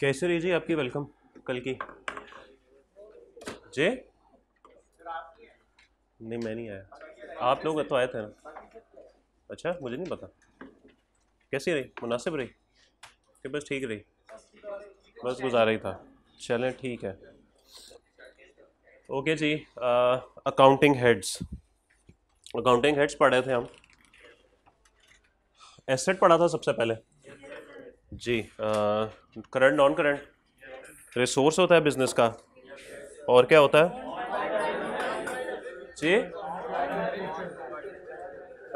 कैसे रही जी आपकी वेलकम कल की जे नहीं मैं नहीं आया आप लोग तो आए थे ना अच्छा मुझे नहीं पता कैसी रही मुनासिब रही कि बस ठीक रही बस गुजारा ही था चलें ठीक है ओके जी अकाउंटिंग हेड्स अकाउंटिंग हेड्स पढ़े थे हम एसेट पढ़ा था सबसे पहले जी करंट नॉन करंट रिसोर्स होता है बिजनेस का और क्या होता है जी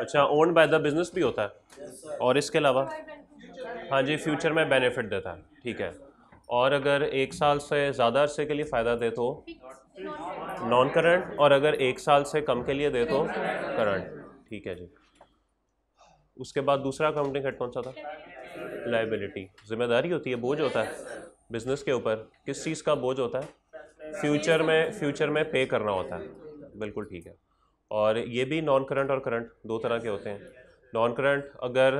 अच्छा ओन बाय द बिजनेस भी होता है और इसके अलावा हाँ जी फ्यूचर में बेनिफिट देता है ठीक है और अगर एक साल से ज़्यादा अरसे के लिए फ़ायदा दे तो नॉन करंट और अगर एक साल से कम के लिए दे तो करंट ठीक है जी उसके बाद दूसरा अकाउंटिंग हेड कौन सा था लाइबिलिटी जिम्मेदारी होती है बोझ होता है बिजनेस के ऊपर किस चीज़ का बोझ होता है फ्यूचर में फ्यूचर में पे करना होता है बिल्कुल ठीक है और ये भी नॉन करंट और करंट दो तरह के होते हैं नॉन करंट अगर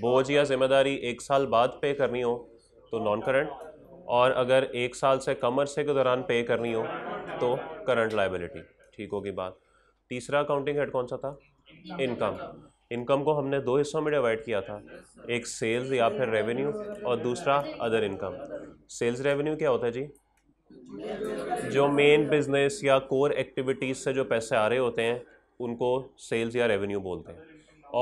बोझ या जिम्मेदारी एक साल बाद पे करनी हो तो नॉन करंट और अगर एक साल से कम अरसे के दौरान पे करनी हो तो करंट लाइबिलिटी ठीक होगी बात तीसरा अकाउंटिंग हेड कौन सा था इनकम इनकम को हमने दो हिस्सों में डिवाइड किया था एक सेल्स या फिर रेवेन्यू और दूसरा अदर इनकम सेल्स रेवेन्यू क्या होता है जी जो मेन बिजनेस या कोर एक्टिविटीज़ से जो पैसे आ रहे होते हैं उनको सेल्स या रेवेन्यू बोलते हैं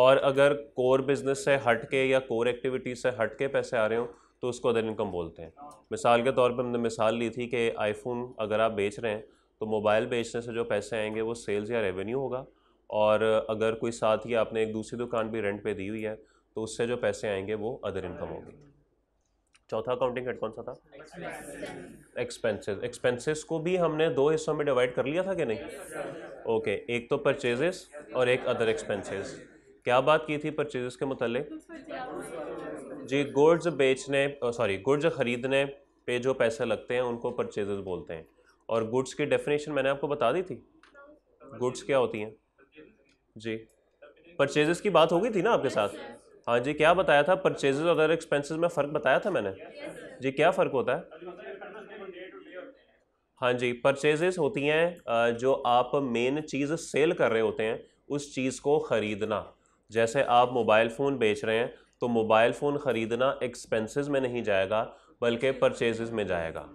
और अगर कोर बिजनेस से हट के या कोर एक्टिविटीज़ से हट के पैसे आ रहे हों तो उसको अदर इनकम बोलते हैं मिसाल के तौर पर हमने मिसाल ली थी कि आईफोन अगर आप बेच रहे हैं तो मोबाइल बेचने से जो पैसे आएंगे वो सेल्स या रेवेन्यू होगा और अगर कोई साथ ही आपने एक दूसरी दुकान भी रेंट पे दी हुई है तो उससे जो पैसे आएंगे वो अदर इनकम होगी चौथा अकाउंटिंग हेड कौन सा था एक्सपेंसेस एक्सपेंसेस को भी हमने दो हिस्सों में डिवाइड कर लिया था कि नहीं ओके okay, एक तो परचेजेस और एक अदर एक्सपेंसेस क्या बात की थी परचेजेस के मुतल जी गुड्स बेचने सॉरी गुड्स ख़रीदने पे जो पैसे लगते हैं उनको परचेजेस बोलते हैं और गुड्स की डेफिनेशन मैंने आपको बता दी थी गुड्स क्या होती हैं जी परचेजेस की बात हो गई थी ना आपके साथ हाँ जी क्या बताया था परचेजेस और अदर एक्सपेंसेस में फ़र्क बताया था मैंने जी क्या फ़र्क होता है हाँ जी परचेजेस होती हैं जो आप मेन चीज़ सेल कर रहे होते हैं उस चीज़ को ख़रीदना जैसे आप मोबाइल फ़ोन बेच रहे हैं तो मोबाइल फ़ोन ख़रीदना एक्सपेंसेस में नहीं जाएगा बल्कि परचेजेस में जाएगा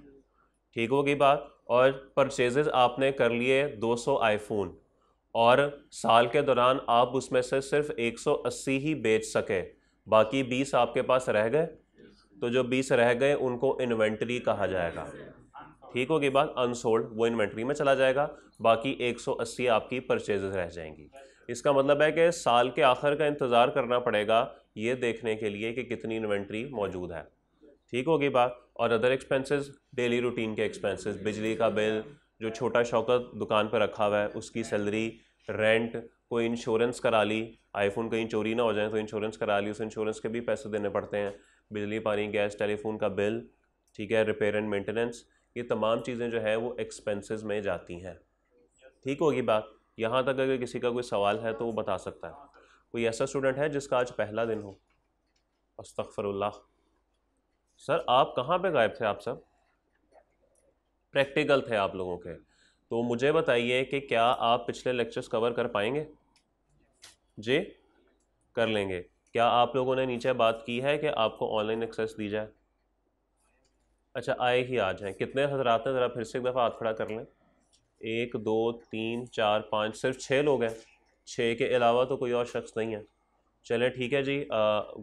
ठीक होगी बात और परचेजेस आपने कर लिए 200 आईफोन और साल के दौरान आप उसमें से सिर्फ 180 ही बेच सकें बाकी 20 आपके पास रह गए तो जो 20 रह गए उनको इन्वेंट्री कहा जाएगा ठीक होगी बात अनसोल्ड वो इन्वेंट्री में चला जाएगा बाकी 180 आपकी परचेज रह जाएंगी इसका मतलब है कि साल के आखिर का इंतज़ार करना पड़ेगा ये देखने के लिए कि कितनी इन्वेंट्री मौजूद है ठीक होगी बात और अदर एक्सपेंसेस डेली रूटीन के एक्सपेंसेस बिजली का बिल जो छोटा शौकत दुकान पर रखा हुआ है उसकी सैलरी रेंट कोई इंश्योरेंस करा ली आईफोन कहीं चोरी ना हो जाए तो इंश्योरेंस करा ली उस इंश्योरेंस के भी पैसे देने पड़ते हैं बिजली पानी गैस टेलीफोन का बिल ठीक है रिपेयर एंड मेंटेनेंस ये तमाम चीज़ें जो है वो एक्सपेंसेस में जाती हैं ठीक होगी बात यहाँ तक अगर किसी का कोई सवाल है तो वो बता सकता है कोई ऐसा स्टूडेंट है जिसका आज पहला दिन हो अस्तफ़रल्ला सर आप कहाँ पे गायब थे आप सब प्रैक्टिकल थे आप लोगों के तो मुझे बताइए कि क्या आप पिछले लेक्चर्स कवर कर पाएंगे जी कर लेंगे क्या आप लोगों ने नीचे बात की है कि आपको ऑनलाइन एक्सेस दी जाए अच्छा आए ही आ जाएँ कितने हजरात हैं ज़रा फिर से एक दफ़ा हाथ खड़ा कर लें एक दो तीन चार पाँच सिर्फ छः लोग हैं छः के अलावा तो कोई और शख्स नहीं है चले ठीक है जी आ,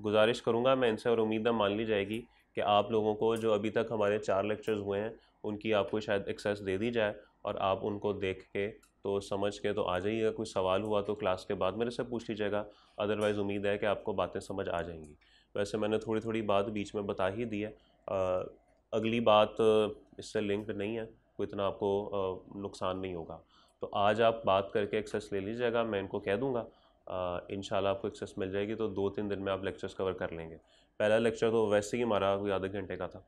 गुजारिश करूँगा मैं इनसे और उम्मीद मान ली जाएगी कि आप लोगों को जो अभी तक हमारे चार लेक्चर्स हुए हैं उनकी आपको शायद एक्सेस दे दी जाए और आप उनको देख के तो समझ के तो आ जाइएगा कोई सवाल हुआ तो क्लास के बाद मेरे से पूछ लीजिएगा अदरवाइज़ उम्मीद है कि आपको बातें समझ आ जाएंगी वैसे मैंने थोड़ी थोड़ी बात बीच में बता ही दी है अगली बात इससे लिंक नहीं है कोई इतना आपको नुकसान नहीं होगा तो आज आप बात करके एक्सेस ले लीजिएगा मैं इनको कह दूँगा इन आपको एक्सेस मिल जाएगी तो दो तीन दिन में आप लेक्चर्स कवर कर लेंगे पहला लेक्चर तो वैसे ही हमारा कोई आधे घंटे का था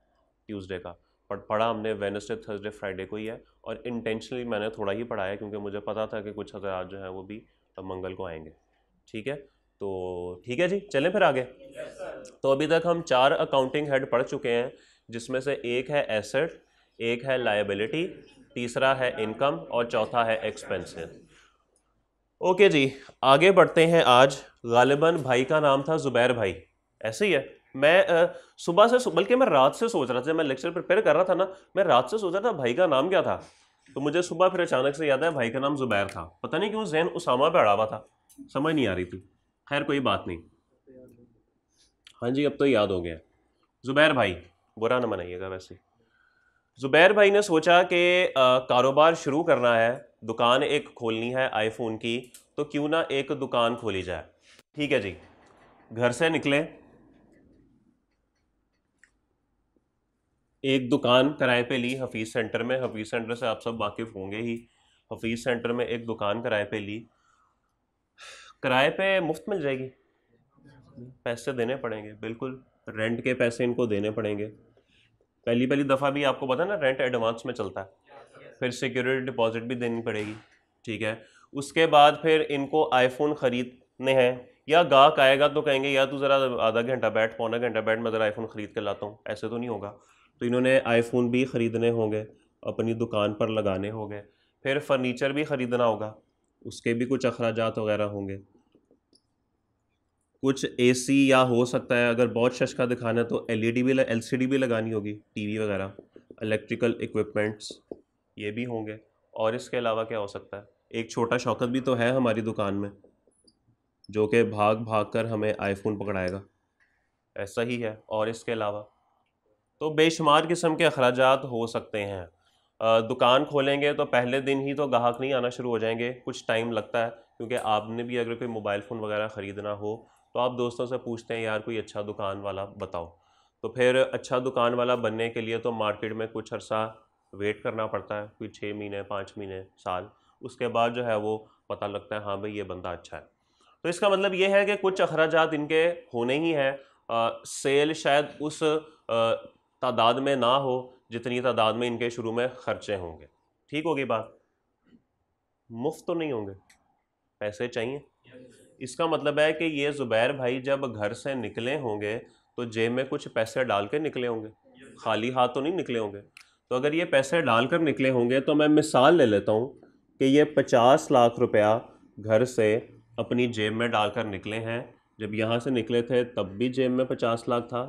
ट्यूसडे का बट पढ़ा हमने वेनसडे थर्सडे फ्राइडे को ही है और इंटेंशनली मैंने थोड़ा ही पढ़ाया क्योंकि मुझे पता था कि कुछ हजरात जो हैं वो भी मंगल को आएंगे ठीक है तो ठीक है जी चलें फिर आगे yes, तो अभी तक हम चार अकाउंटिंग हेड पढ़ चुके हैं जिसमें से एक है एसेट एक है लाइबिलिटी तीसरा है इनकम और चौथा है एक्सपेंसेस ओके जी आगे बढ़ते हैं आज गालिबन भाई का नाम था ज़ुबैर भाई ऐसे ही है मैं सुबह से बल्कि मैं रात से सोच रहा था जब मैं लेक्चर प्रिपेयर कर रहा था ना मैं रात से सोच रहा था भाई का नाम क्या था तो मुझे सुबह फिर अचानक से याद है भाई का नाम जुबैर था पता नहीं क्यों जैन उसामा पे अड़ा हुआ था समझ नहीं आ रही थी खैर कोई बात नहीं हाँ जी अब तो याद हो गया जुबैर भाई बुरा ना मनाइएगा वैसे जुबैर भाई ने सोचा कि कारोबार शुरू करना है दुकान एक खोलनी है आईफोन की तो क्यों ना एक दुकान खोली जाए ठीक है जी घर से निकले एक दुकान किराए पे ली हफीज़ सेंटर में हफीज़ सेंटर से आप सब वाकिफ़ होंगे ही हफीज़ सेंटर में एक दुकान किराए पे ली किराए पे मुफ्त मिल जाएगी पैसे देने पड़ेंगे बिल्कुल रेंट के पैसे इनको देने पड़ेंगे पहली पहली दफ़ा भी आपको पता ना रेंट एडवांस में चलता है फिर सिक्योरिटी डिपॉजिट भी देनी पड़ेगी ठीक है उसके बाद फिर इनको आईफोन ख़रीदने हैं या गाहक आएगा तो कहेंगे या तू ज़रा आधा घंटा बैठ पौना घंटा बैठ मैं ज़रा आईफोन ख़रीद के लाता हूँ ऐसे तो नहीं होगा तो इन्होंने आईफोन भी ख़रीदने होंगे अपनी दुकान पर लगाने होंगे फिर फर्नीचर भी ख़रीदना होगा उसके भी कुछ अखराज वगैरह होंगे कुछ एसी या हो सकता है अगर बहुत शशका दिखाना है तो एलईडी e भी एलसीडी भी लगानी होगी टीवी वगैरह इलेक्ट्रिकल इक्विपमेंट्स ये भी होंगे और इसके अलावा क्या हो सकता है एक छोटा शौकत भी तो है हमारी दुकान में जो कि भाग भाग कर हमें आईफोन पकड़ाएगा ऐसा ही है और इसके अलावा तो बेशुमार किस्म के अखराज हो सकते हैं दुकान खोलेंगे तो पहले दिन ही तो गाहक नहीं आना शुरू हो जाएंगे कुछ टाइम लगता है क्योंकि आपने भी अगर कोई मोबाइल फ़ोन वगैरह ख़रीदना हो तो आप दोस्तों से पूछते हैं यार कोई अच्छा दुकान वाला बताओ तो फिर अच्छा दुकान वाला बनने के लिए तो मार्केट में कुछ अर्सा वेट करना पड़ता है कोई छः महीने पाँच महीने साल उसके बाद जो है वो पता लगता है हाँ भाई ये बंदा अच्छा है तो इसका मतलब ये है कि कुछ अखराज इनके होने ही हैं सेल शायद उस तादाद में ना हो जितनी तादाद में इनके शुरू में ख़र्चे होंगे ठीक होगी बात मुफ्त तो नहीं होंगे पैसे चाहिए इसका मतलब है कि ये ज़ुबैर भाई जब घर से निकले होंगे तो जेब में कुछ पैसे डाल के निकले होंगे खाली हाथ तो नहीं निकले होंगे तो अगर ये पैसे डाल कर निकले होंगे तो मैं मिसाल ले लेता हूँ कि ये पचास लाख रुपया घर से अपनी जेब में डालकर निकले हैं जब यहाँ से निकले थे तब भी जेब में पचास लाख था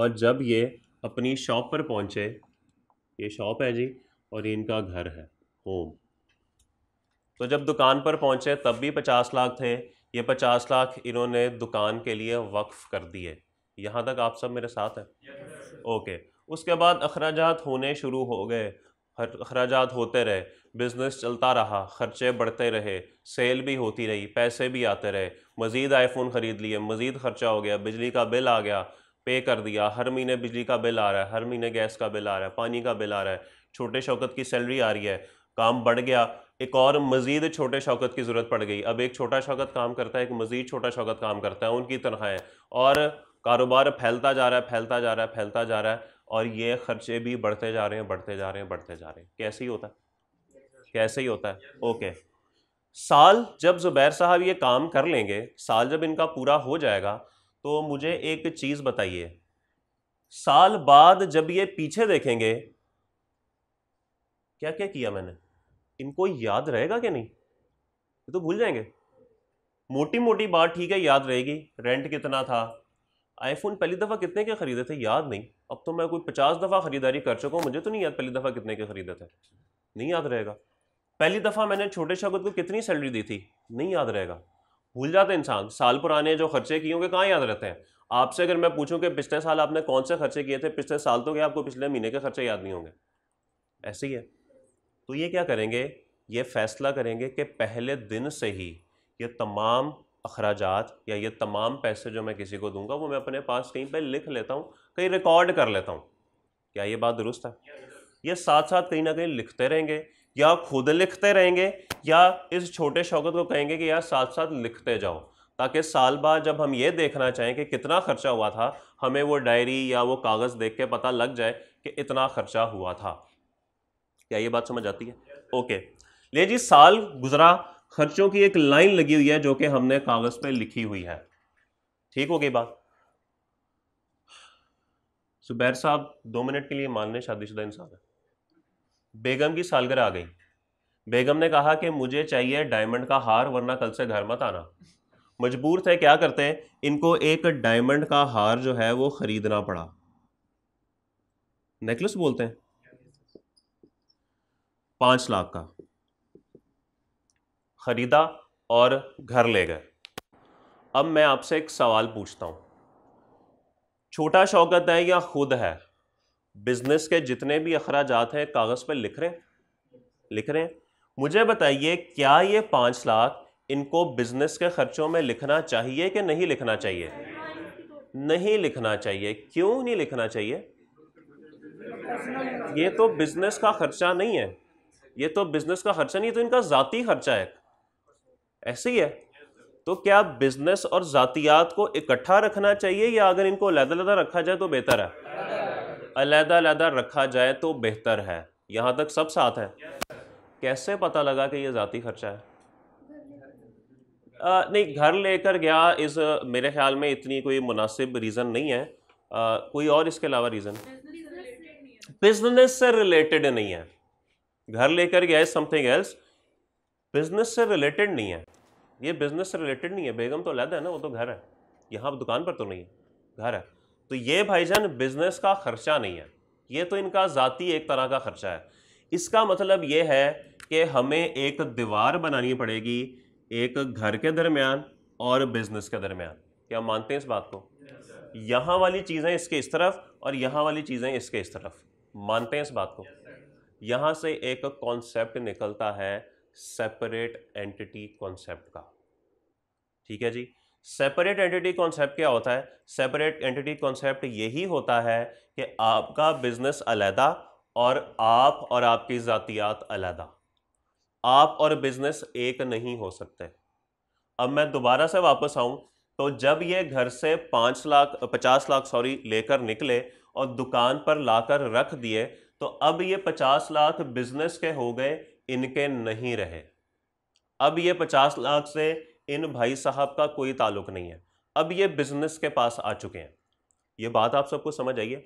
और जब ये अपनी शॉप पर पहुँचे ये शॉप है जी और ये इनका घर है होम तो जब दुकान पर पहुँचे तब भी पचास लाख थे ये पचास लाख इन्होंने दुकान के लिए वक्फ़ कर दिए यहाँ तक आप सब मेरे साथ हैं yes, ओके उसके बाद अखराज होने शुरू हो गए अखराज होते रहे बिज़नेस चलता रहा ख़र्चे बढ़ते रहे सेल भी होती रही पैसे भी आते रहे मज़ीद आईफोन ख़रीद लिए मज़ीद ख़र्चा हो गया बिजली का बिल आ गया पे कर दिया हर महीने बिजली का बिल आ रहा है हर महीने गैस का बिल आ रहा है पानी का बिल आ रहा है छोटे शौकत की सैलरी आ रही है काम बढ़ गया एक और मज़ीद छोटे शौकत की ज़रूरत पड़ गई अब एक छोटा शौकत काम करता है एक मज़ीद छोटा शौकत काम करता है उनकी तनख्वाहें और कारोबार फैलता जा रहा है फैलता जा रहा है फैलता जा रहा है और ये ख़र्चे भी बढ़ते जा रहे हैं बढ़ते जा रहे हैं बढ़ते जा रहे हैं कैसे ही होता है कैसे ही होता है ओके साल जब ज़ुबैर साहब ये काम कर लेंगे साल जब इनका पूरा हो जाएगा तो मुझे एक चीज़ बताइए साल बाद जब ये पीछे देखेंगे क्या क्या किया मैंने इनको याद रहेगा कि नहीं ये तो भूल जाएंगे मोटी मोटी बात ठीक है याद रहेगी रेंट कितना था आईफोन पहली दफ़ा कितने के ख़रीदे थे याद नहीं अब तो मैं कोई पचास दफ़ा ख़रीदारी कर चुका हूँ मुझे तो नहीं याद पहली दफ़ा कितने के ख़रीदे थे नहीं याद रहेगा पहली दफ़ा मैंने छोटे शगत को कितनी सैलरी दी थी नहीं याद रहेगा भूल जाते हैं इंसान साल पुराने जो खर्चे किए होंगे कहाँ याद रहते हैं आपसे अगर मैं पूछूं कि पिछले साल आपने कौन से खर्चे किए थे पिछले साल तो क्या आपको पिछले महीने के खर्चे याद नहीं होंगे ऐसे ही है तो ये क्या करेंगे ये फैसला करेंगे कि पहले दिन से ही ये तमाम अखराज या ये तमाम पैसे जो मैं किसी को दूंगा वो मैं अपने पास कहीं पर लिख लेता हूँ कहीं रिकॉर्ड कर लेता हूँ क्या ये बात दुरुस्त है ये साथ साथ कहीं ना कहीं लिखते रहेंगे या खुद लिखते रहेंगे या इस छोटे शौकत को कहेंगे कि यार साथ साथ लिखते जाओ ताकि साल बाद जब हम ये देखना चाहें कि कितना खर्चा हुआ था हमें वो डायरी या वो कागज़ देख के पता लग जाए कि इतना खर्चा हुआ था क्या ये बात समझ आती है ओके ले जी साल गुजरा खर्चों की एक लाइन लगी हुई है जो कि हमने कागज़ पे लिखी हुई है ठीक हो गई बात सुबैर साहब दो मिनट के लिए मानने शादीशुदा इंसान है बेगम की सालगर आ गई बेगम ने कहा कि मुझे चाहिए डायमंड का हार वरना कल से घर मत आना मजबूर थे क्या करते हैं इनको एक डायमंड का हार जो है वो ख़रीदना पड़ा नेकलेस बोलते हैं पांच लाख का ख़रीदा और घर ले गए अब मैं आपसे एक सवाल पूछता हूं छोटा शौकत है या खुद है बिजनेस के जितने भी अखराज हैं कागज़ पर लिख रहे हैं लिख रहे हैं मुझे बताइए क्या ये पाँच लाख इनको बिजनेस के खर्चों में लिखना चाहिए कि नहीं लिखना चाहिए नहीं लिखना चाहिए क्यों नहीं लिखना चाहिए ये तो बिजनेस का खर्चा नहीं है ये तो बिजनेस का खर्चा नहीं है तो इनका ज़ाती खर्चा है ऐसे ही है तो क्या बिजनेस और ज़ातियात को इकट्ठा रखना चाहिए या अगर इनको लदा लदा रखा जाए तो बेहतर है अलहदा अलहदा रखा जाए तो बेहतर है यहाँ तक सब साथ है कैसे पता लगा कि ये ज़ाती खर्चा है आ, नहीं घर लेकर गया इस मेरे ख्याल में इतनी कोई मुनासिब रीज़न नहीं है आ, कोई और इसके अलावा रीज़न बिजनेस से रिलेटेड नहीं है घर लेकर गया इज समथिंग एल्स बिजनेस से रिलेटेड नहीं है ये बिजनेस से रिलेटेड नहीं है बेगम तो अलहदा है ना वो तो घर है यहाँ दुकान पर तो नहीं है घर है तो ये भाईजान बिजनेस का खर्चा नहीं है ये तो इनका ज़ाती एक तरह का खर्चा है इसका मतलब ये है कि हमें एक दीवार बनानी पड़ेगी एक घर के दरमियान और बिजनेस के दरमियान क्या मानते हैं इस बात को yes, यहाँ वाली चीज़ें इसके इस तरफ और यहाँ वाली चीज़ें इसके इस तरफ मानते हैं इस बात को yes, यहाँ से एक कॉन्सेप्ट निकलता है सेपरेट एंटिटी कॉन्सेप्ट का ठीक है जी सेपरेट एंटिटी कॉन्सेप्ट क्या होता है सेपरेट एंटिटी कॉन्सेप्ट यही होता है कि आपका बिजनेस अलहदा और आप और आपकी ज़ातियात अलहदा आप और बिजनेस एक नहीं हो सकते अब मैं दोबारा से वापस आऊँ तो जब ये घर से पाँच लाख पचास लाख सॉरी लेकर निकले और दुकान पर लाकर रख दिए तो अब ये पचास लाख बिजनेस के हो गए इनके नहीं रहे अब ये पचास लाख से इन भाई साहब का कोई ताल्लुक नहीं है अब ये बिजनेस के पास आ चुके हैं ये बात आप सबको समझ आइए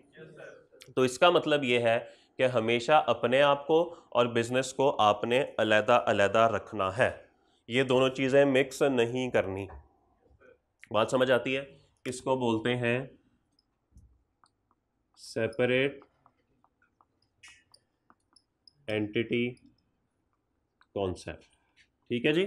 तो इसका मतलब ये है कि हमेशा अपने आप को और बिजनेस को आपने अलहदा अलहदा रखना है ये दोनों चीज़ें मिक्स नहीं करनी बात समझ आती है इसको बोलते हैं सेपरेट एंटिटी कॉन्सेप्ट ठीक है जी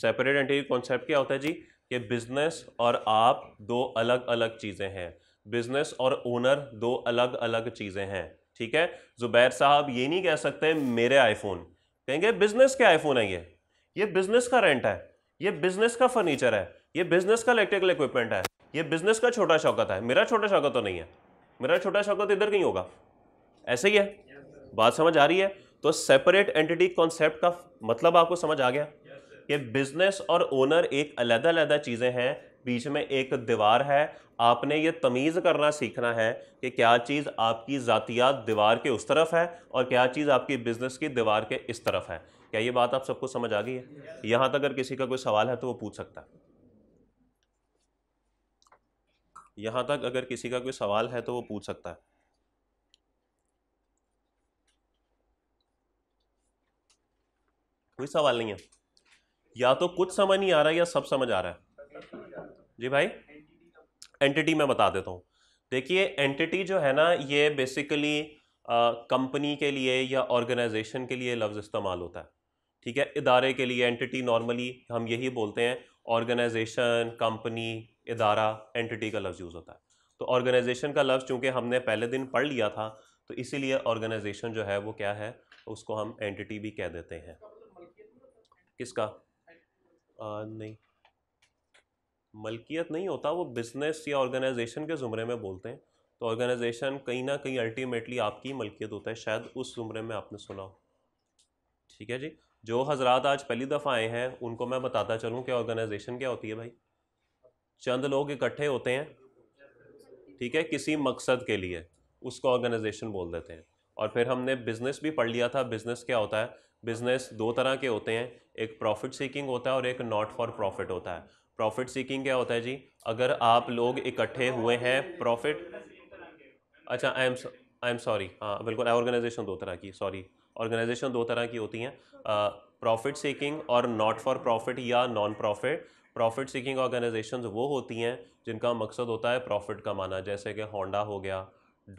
सेपरेट एंटिटी कॉन्सेप्ट क्या होता है जी कि बिजनेस और आप दो अलग अलग चीज़ें हैं बिजनेस और ओनर दो अलग अलग चीज़ें हैं ठीक है जुबैर साहब ये नहीं कह सकते मेरे आईफोन कहेंगे बिजनेस के आईफोन है ये ये बिजनेस का रेंट है ये बिजनेस का फर्नीचर है ये बिजनेस का इलेक्ट्रिकल इक्विपमेंट है ये बिजनेस का छोटा शौकत है मेरा छोटा शौकत तो नहीं है मेरा छोटा शौकत इधर कहीं होगा ऐसे ही है बात समझ आ रही है तो सेपरेट एंटिटी कॉन्सेप्ट का मतलब आपको समझ आ गया कि बिजनेस और ओनर एक अलग अलग चीज़ें हैं बीच में एक दीवार है आपने ये तमीज़ करना सीखना है कि क्या चीज़ आपकी ज़ातियात दीवार के उस तरफ है और क्या चीज़ आपकी बिज़नेस की दीवार के इस तरफ है क्या ये बात आप सबको समझ आ गई है यहाँ तक अगर किसी का कोई सवाल है तो वो पूछ सकता है यहाँ तक अगर किसी का कोई सवाल है तो वो पूछ सकता है कोई सवाल नहीं है या तो कुछ समझ नहीं आ रहा है या सब समझ आ रहा है जी भाई एंटिटी मैं बता देता हूँ देखिए एंटिटी जो है ना ये बेसिकली कंपनी के लिए या ऑर्गेनाइजेशन के लिए लफ्ज़ इस्तेमाल होता है ठीक है इदारे के लिए एंटिटी नॉर्मली हम यही बोलते हैं ऑर्गेनाइजेशन कंपनी इदारा एंटिटी का लफ्ज़ यूज़ होता है तो ऑर्गेनाइजेशन का लफ्ज़ चूँकि हमने पहले दिन पढ़ लिया था तो इसीलिए ऑर्गेनाइजेशन जो है वो क्या है उसको हम एंटिटी भी कह देते हैं किसका नहीं मलकियत नहीं होता वो बिज़नेस या ऑर्गेनाइजेशन के ज़ुमरे में बोलते हैं तो ऑर्गेनाइजेशन कहीं ना कहीं अल्टीमेटली आपकी मलकियत होता है शायद उस ज़ुमरे में आपने सुना हो ठीक है जी जो हजरात आज पहली दफ़ा आए हैं उनको मैं बताता चलूँ कि ऑर्गेनाइजेशन क्या होती है भाई चंद लोग इकट्ठे होते हैं ठीक है किसी मकसद के लिए उसको ऑर्गेनाइजेशन बोल देते हैं और फिर हमने बिज़नेस भी पढ़ लिया था बिज़नेस क्या होता है बिजनेस दो तरह के होते हैं एक प्रॉफिट सीकिंग होता है और एक नॉट फॉर प्रॉफिट होता है प्रॉफिट सीकिंग क्या होता है जी अगर आप लोग इकट्ठे हुए हैं प्रॉफिट अच्छा I am I am sorry हाँ बिल्कुल ऑर्गेनाइजेशन दो तरह की सॉरी ऑर्गेनाइजेशन दो तरह की होती हैं प्रॉफिट सीकिंग और नॉट फॉर प्रॉफिट या non profit profit seeking organisation वो होती हैं जिनका मकसद होता है प्रॉफिट कमाना जैसे कि होंडा हो गया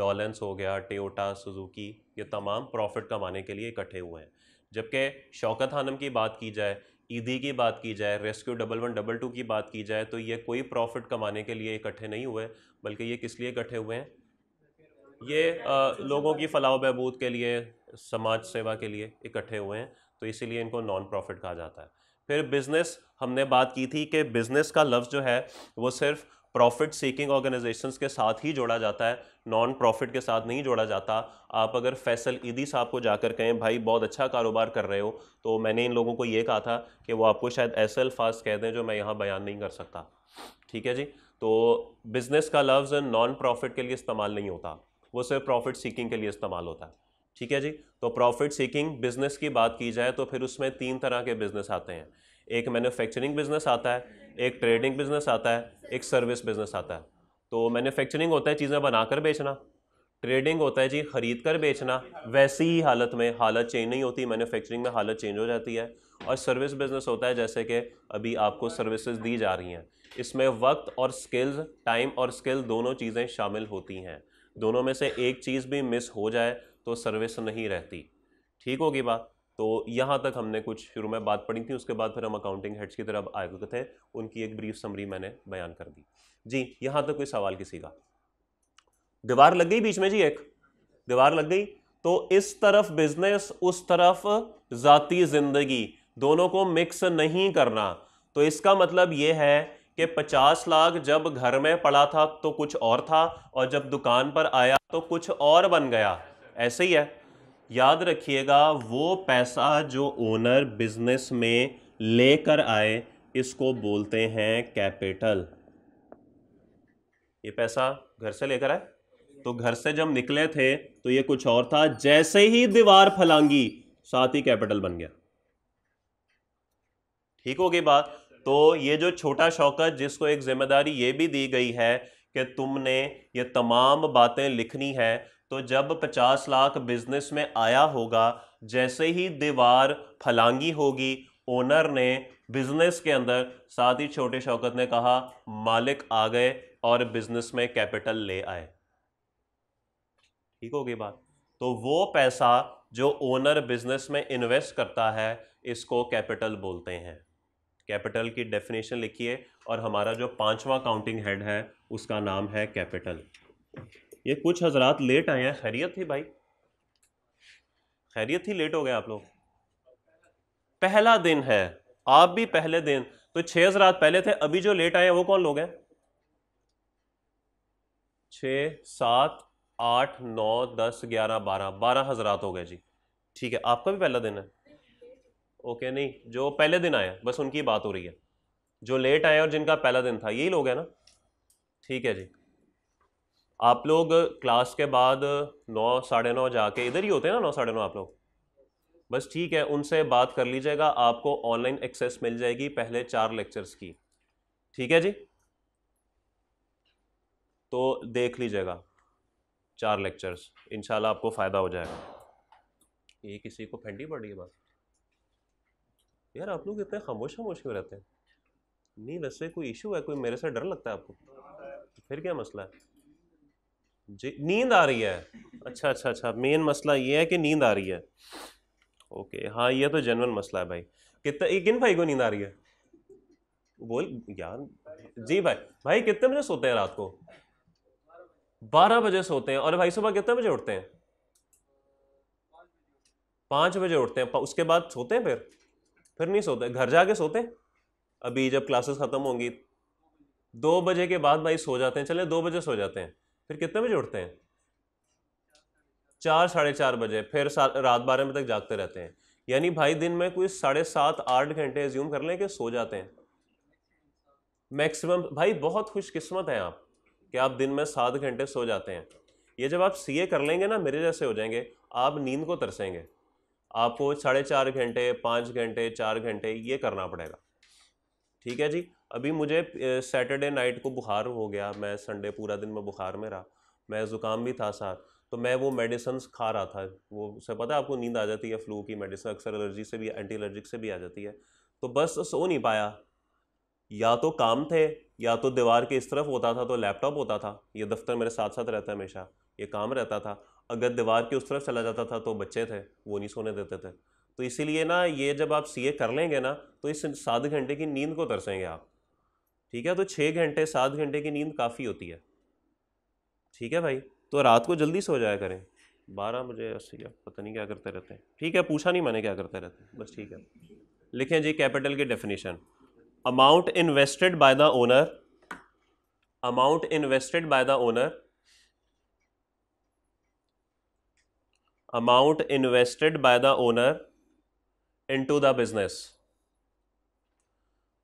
डॉलेंस हो गया टेटा सुजुकी ये तमाम प्रॉफिट कमाने के लिए इकट्ठे हुए हैं जबकि शौकत हानम की बात की जाए ईदी की बात की जाए rescue double one double two की बात की जाए तो ये कोई प्रॉफिट कमाने के लिए इकट्ठे नहीं हुए बल्कि ये किस लिए इकट्ठे हुए हैं ये आ, लोगों की फलाह बहबूद के लिए समाज सेवा के लिए इकट्ठे हुए हैं तो इसीलिए इनको नॉन प्रॉफिट कहा जाता है फिर बिज़नेस हमने बात की थी कि बिज़नेस का लफ्ज़ जो है वो सिर्फ प्रॉफिट सीकिंग ऑर्गेनाइजेशंस के साथ ही जोड़ा जाता है नॉन प्रॉफिट के साथ नहीं जोड़ा जाता आप अगर फैसल ईदी साहब को जाकर कहें भाई बहुत अच्छा कारोबार कर रहे हो तो मैंने इन लोगों को ये कहा था कि वो आपको शायद ऐसे अल्फाज कह दें जो मैं यहाँ बयान नहीं कर सकता ठीक है जी तो बिज़नेस का लफ्ज़ नॉन प्रॉफिट के लिए इस्तेमाल नहीं होता वो सिर्फ प्रॉफिट सीकिंग के लिए इस्तेमाल होता है ठीक है जी तो प्रॉफिट सीकिंग बिज़नेस की बात की जाए तो फिर उसमें तीन तरह के बिज़नेस आते हैं एक मैन्युफैक्चरिंग बिज़नेस आता है एक ट्रेडिंग बिज़नेस आता है एक सर्विस बिज़नेस आता है तो मैन्युफैक्चरिंग होता है चीज़ें बनाकर बेचना ट्रेडिंग होता है जी ख़रीद कर बेचना वैसी ही हालत में हालत चेंज नहीं होती मैन्युफैक्चरिंग में हालत चेंज हो जाती है और सर्विस बिजनेस होता है जैसे कि अभी आपको सर्विसेज दी जा रही हैं इसमें वक्त और स्किल्स टाइम और स्किल दोनों चीज़ें शामिल होती हैं दोनों में से एक चीज़ भी मिस हो जाए तो सर्विस नहीं रहती ठीक होगी बात तो यहाँ तक हमने कुछ शुरू में बात पढ़ी थी उसके बाद फिर हम अकाउंटिंग हेड्स की तरफ आए थे उनकी एक ब्रीफ समरी मैंने बयान कर दी जी यहाँ तक तो कोई सवाल किसी का दीवार लग गई बीच में जी एक दीवार लग गई तो इस तरफ बिजनेस उस तरफ जाती जिंदगी दोनों को मिक्स नहीं करना तो इसका मतलब यह है कि 50 लाख जब घर में पड़ा था तो कुछ और था और जब दुकान पर आया तो कुछ और बन गया ऐसे ही है याद रखिएगा वो पैसा जो ओनर बिजनेस में लेकर आए इसको बोलते हैं कैपिटल ये पैसा घर से लेकर आए तो घर से जब निकले थे तो ये कुछ और था जैसे ही दीवार फलांगी साथ ही कैपिटल बन गया ठीक हो गई बात तो ये जो छोटा शौकत जिसको एक जिम्मेदारी ये भी दी गई है कि तुमने ये तमाम बातें लिखनी है तो जब 50 लाख बिजनेस में आया होगा जैसे ही दीवार फलांगी होगी ओनर ने बिजनेस के अंदर साथ ही छोटे शौकत ने कहा मालिक आ गए और बिजनेस में कैपिटल ले आए ठीक होगी बात तो वो पैसा जो ओनर बिजनेस में इन्वेस्ट करता है इसको कैपिटल बोलते हैं कैपिटल की डेफिनेशन लिखिए और हमारा जो पांचवा काउंटिंग हेड है उसका नाम है कैपिटल ये कुछ हजरात लेट आए हैं खैरियत थी भाई खैरियत ही लेट हो गए आप लोग पहला दिन है आप भी पहले दिन तो छह हजरात पहले थे अभी जो लेट आए हैं वो कौन लोग हैं छः सात आठ नौ दस ग्यारह बारह बारह हजरात हो गए जी ठीक है आपका भी पहला दिन है ओके नहीं जो पहले दिन आया बस उनकी बात हो रही है जो लेट आए और जिनका पहला दिन था यही लोग हैं ना ठीक है जी आप लोग क्लास के बाद नौ साढ़े नौ जाके इधर ही होते हैं ना नौ साढ़े नौ आप लोग बस ठीक है उनसे बात कर लीजिएगा आपको ऑनलाइन एक्सेस मिल जाएगी पहले चार लेक्चर्स की ठीक है जी तो देख लीजिएगा चार लेक्चर्स इनशाला आपको फ़ायदा हो जाएगा ये किसी को फेंडी पड़ रही है बात यार आप लोग इतने खामोश खामोश क्यों रहते हैं नहीं वैसे कोई इशू है कोई मेरे से डर लगता है आपको फिर क्या मसला है जी नींद आ रही है अच्छा अच्छा अच्छा मेन मसला ये है कि नींद आ रही है ओके हाँ ये तो जेनवन मसला है भाई कितना एक किन भाई को नींद आ रही है बोल यार जी भाई भाई कितने बजे सोते हैं रात को बारह बजे सोते हैं और भाई सुबह कितने बजे उठते हैं पाँच बजे उठते हैं उसके बाद सोते हैं फिर फिर नहीं सोते घर जाके सोते हैं अभी जब क्लासेस ख़त्म होंगी दो बजे के बाद भाई सो जाते हैं चले दो बजे सो जाते हैं फिर कितने बजे उठते हैं चार साढ़े चार बजे फिर रात बारह बजे तक जागते रहते हैं यानी भाई दिन में कोई साढ़े सात आठ घंटे एज्यूम कर लें कि सो जाते हैं मैक्सिमम भाई बहुत खुशकिस्मत हैं आप कि आप दिन में सात घंटे सो जाते हैं ये जब आप सीए कर लेंगे ना मेरे जैसे हो जाएंगे आप नींद को तरसेंगे आपको साढ़े चार घंटे पाँच घंटे चार घंटे ये करना पड़ेगा ठीक है जी अभी मुझे सैटरडे नाइट को बुखार हो गया मैं संडे पूरा दिन में बुखार में रहा मैं ज़ुकाम भी था साथ तो मैं वो मेडिसन खा रहा था वो उसे पता है आपको नींद आ जाती है फ्लू की मेडिसिन अक्सर एलर्जी से भी एंटी एलर्जिक से भी आ जाती है तो बस सो नहीं पाया या तो काम थे या तो दीवार के इस तरफ होता था तो लैपटॉप होता था ये दफ्तर मेरे साथ साथ रहता हमेशा ये काम रहता था अगर दीवार के उस तरफ चला जाता था तो बच्चे थे वो नहीं सोने देते थे तो इसीलिए ना ये जब आप सीए कर लेंगे ना तो इस सात घंटे की नींद को तरसेंगे आप ठीक है तो छः घंटे सात घंटे की नींद काफ़ी होती है ठीक है भाई तो रात को जल्दी सो जाया करें बारह बजे अस्सी क्या पता नहीं क्या करते रहते हैं ठीक है पूछा नहीं मैंने क्या करते रहते हैं बस ठीक है लिखें जी कैपिटल की definition amount invested by the owner amount invested by the owner amount invested by the owner into the business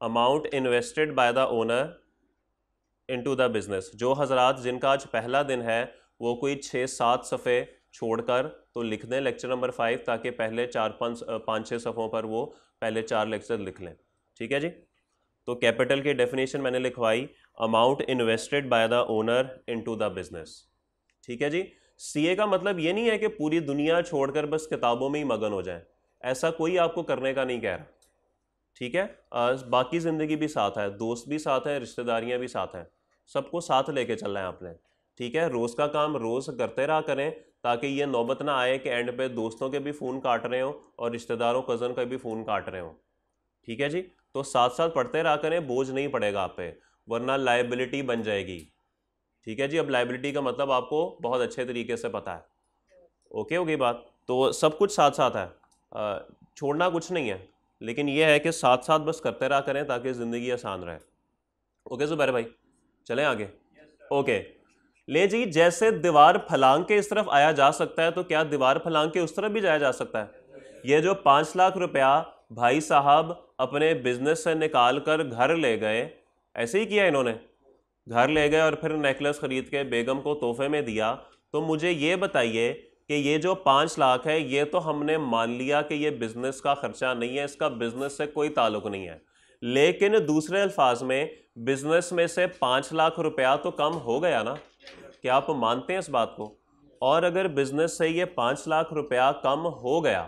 amount invested by the owner into the business जो हजरात जिनका आज पहला दिन है वो कोई छः सात सफ़े छोड़कर तो लिख दें लेक्चर नंबर फाइव ताकि पहले चार पाँच पाँच छः सफ़ों पर वो पहले चार लेक्चर लिख लें ठीक है जी तो कैपिटल की डेफिनेशन मैंने लिखवाई amount invested by the owner into the business ठीक है जी सीए का मतलब ये नहीं है कि पूरी दुनिया छोड़कर बस किताबों में ही मगन हो जाए ऐसा कोई आपको करने का नहीं कह रहा ठीक है आज बाकी ज़िंदगी भी साथ है दोस्त भी साथ है रिश्तेदारियाँ भी साथ हैं सबको साथ लेके चलना है आपने ठीक है रोज़ का काम रोज़ करते रहा करें ताकि ये नौबत ना आए कि एंड पे दोस्तों के भी फ़ोन काट रहे हो और रिश्तेदारों कज़न का भी फ़ोन काट रहे हो ठीक है जी तो साथ साथ पढ़ते रहा करें बोझ नहीं पड़ेगा आप पे वरना लाइबिलिटी बन जाएगी ठीक है जी अब लाइबिलिटी का मतलब आपको बहुत अच्छे तरीके से पता है ओके होगी बात तो सब कुछ साथ साथ है छोड़ना कुछ नहीं है लेकिन यह है कि साथ साथ बस करते रहा करें ताकि ज़िंदगी आसान रहे ओके जुबैर भाई चलें आगे ओके ले जी जैसे दीवार फलांग के इस तरफ आया जा सकता है तो क्या दीवार फलांग के उस तरफ भी जाया जा सकता है ये जो पाँच लाख रुपया भाई साहब अपने बिजनेस से निकाल कर घर ले गए ऐसे ही किया इन्होंने घर ले गए और फिर नेकलेस ख़रीद के बेगम को तोहफे में दिया तो मुझे ये बताइए कि ये जो पाँच लाख है ये तो हमने मान लिया कि ये बिज़नेस का ख़र्चा नहीं है इसका बिज़नेस से कोई ताल्लुक नहीं है लेकिन दूसरे अल्फाज में बिज़नेस में से पाँच लाख रुपया तो कम हो गया ना क्या आप मानते हैं इस बात को और अगर बिज़नेस से ये पाँच लाख रुपया कम हो गया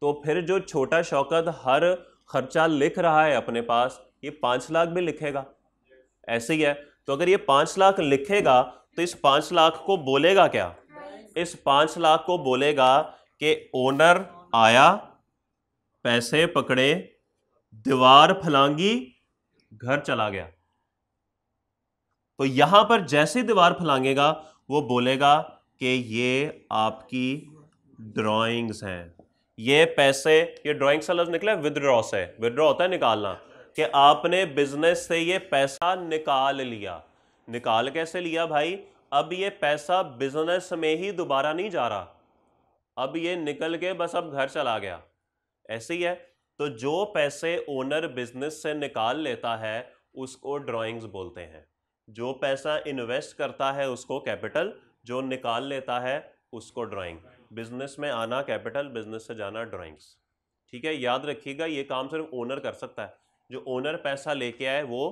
तो फिर जो छोटा शौकत हर खर्चा लिख रहा है अपने पास ये पाँच लाख भी लिखेगा ऐसे ही है तो अगर ये पाँच लाख लिखेगा तो इस पाँच लाख को बोलेगा क्या इस पाँच लाख को बोलेगा कि ओनर आया पैसे पकड़े दीवार फलांगी घर चला गया तो यहां पर जैसे दीवार फलांगेगा वो बोलेगा कि ये आपकी ड्राइंग्स हैं ये पैसे ये ड्राइंग से लफ्ज निकला विदड्रॉ से विदड्रॉ होता है निकालना कि आपने बिजनेस से ये पैसा निकाल लिया निकाल कैसे लिया भाई अब ये पैसा बिजनेस में ही दोबारा नहीं जा रहा अब ये निकल के बस अब घर चला गया ऐसे ही है तो जो पैसे ओनर बिजनेस से निकाल लेता है उसको ड्राइंग्स बोलते हैं जो पैसा इन्वेस्ट करता है उसको कैपिटल जो निकाल लेता है उसको ड्राइंग बिजनेस में आना कैपिटल बिजनेस से जाना ड्राइंग्स ठीक है याद रखिएगा ये काम सिर्फ ओनर कर सकता है जो ओनर पैसा लेके आए वो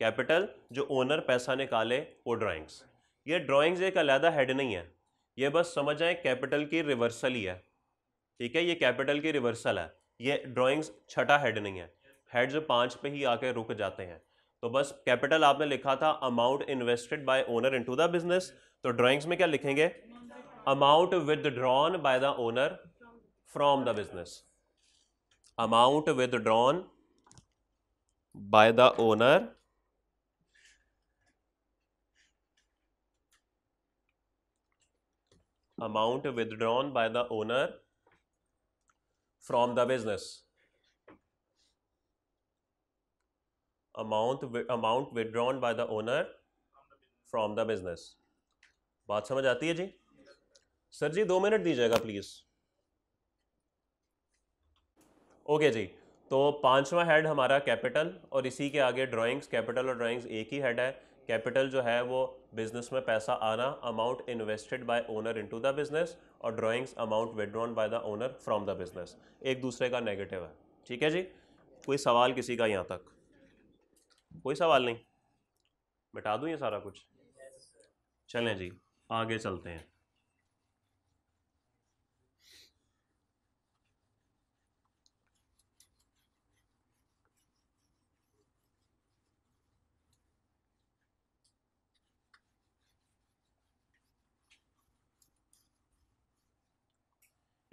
कैपिटल जो ओनर पैसा निकाले वो ड्राइंग्स ये ड्राइंग्स एक अलहदा हेड नहीं है ये बस समझ आए कैपिटल की रिवर्सल ही है ठीक है ये कैपिटल की रिवर्सल है ये ड्राइंग्स छठा हेड नहीं है हेड जो पाँच पे ही आके रुक जाते हैं तो बस कैपिटल आपने लिखा था amount invested by owner into the business तो ड्राइंग्स में क्या लिखेंगे amount withdrawn by the owner from the business amount withdrawn by the owner amount withdrawn by the owner from the business amount amount withdrawn by the owner from the business बात समझ आती है जी sir जी दो minute दीजिएगा please okay जी तो पांचवा head हमारा capital और इसी के आगे ड्राइंग्स कैपिटल और ड्राइंग्स एक ही हेड है कैपिटल जो है वो बिजनेस में पैसा आना amount invested by owner into the business और drawings amount withdrawn by the owner from the business एक दूसरे का नेगेटिव है ठीक है जी कोई सवाल किसी का यहाँ तक कोई सवाल नहीं बिटा दूँ ये सारा कुछ चलें जी आगे चलते हैं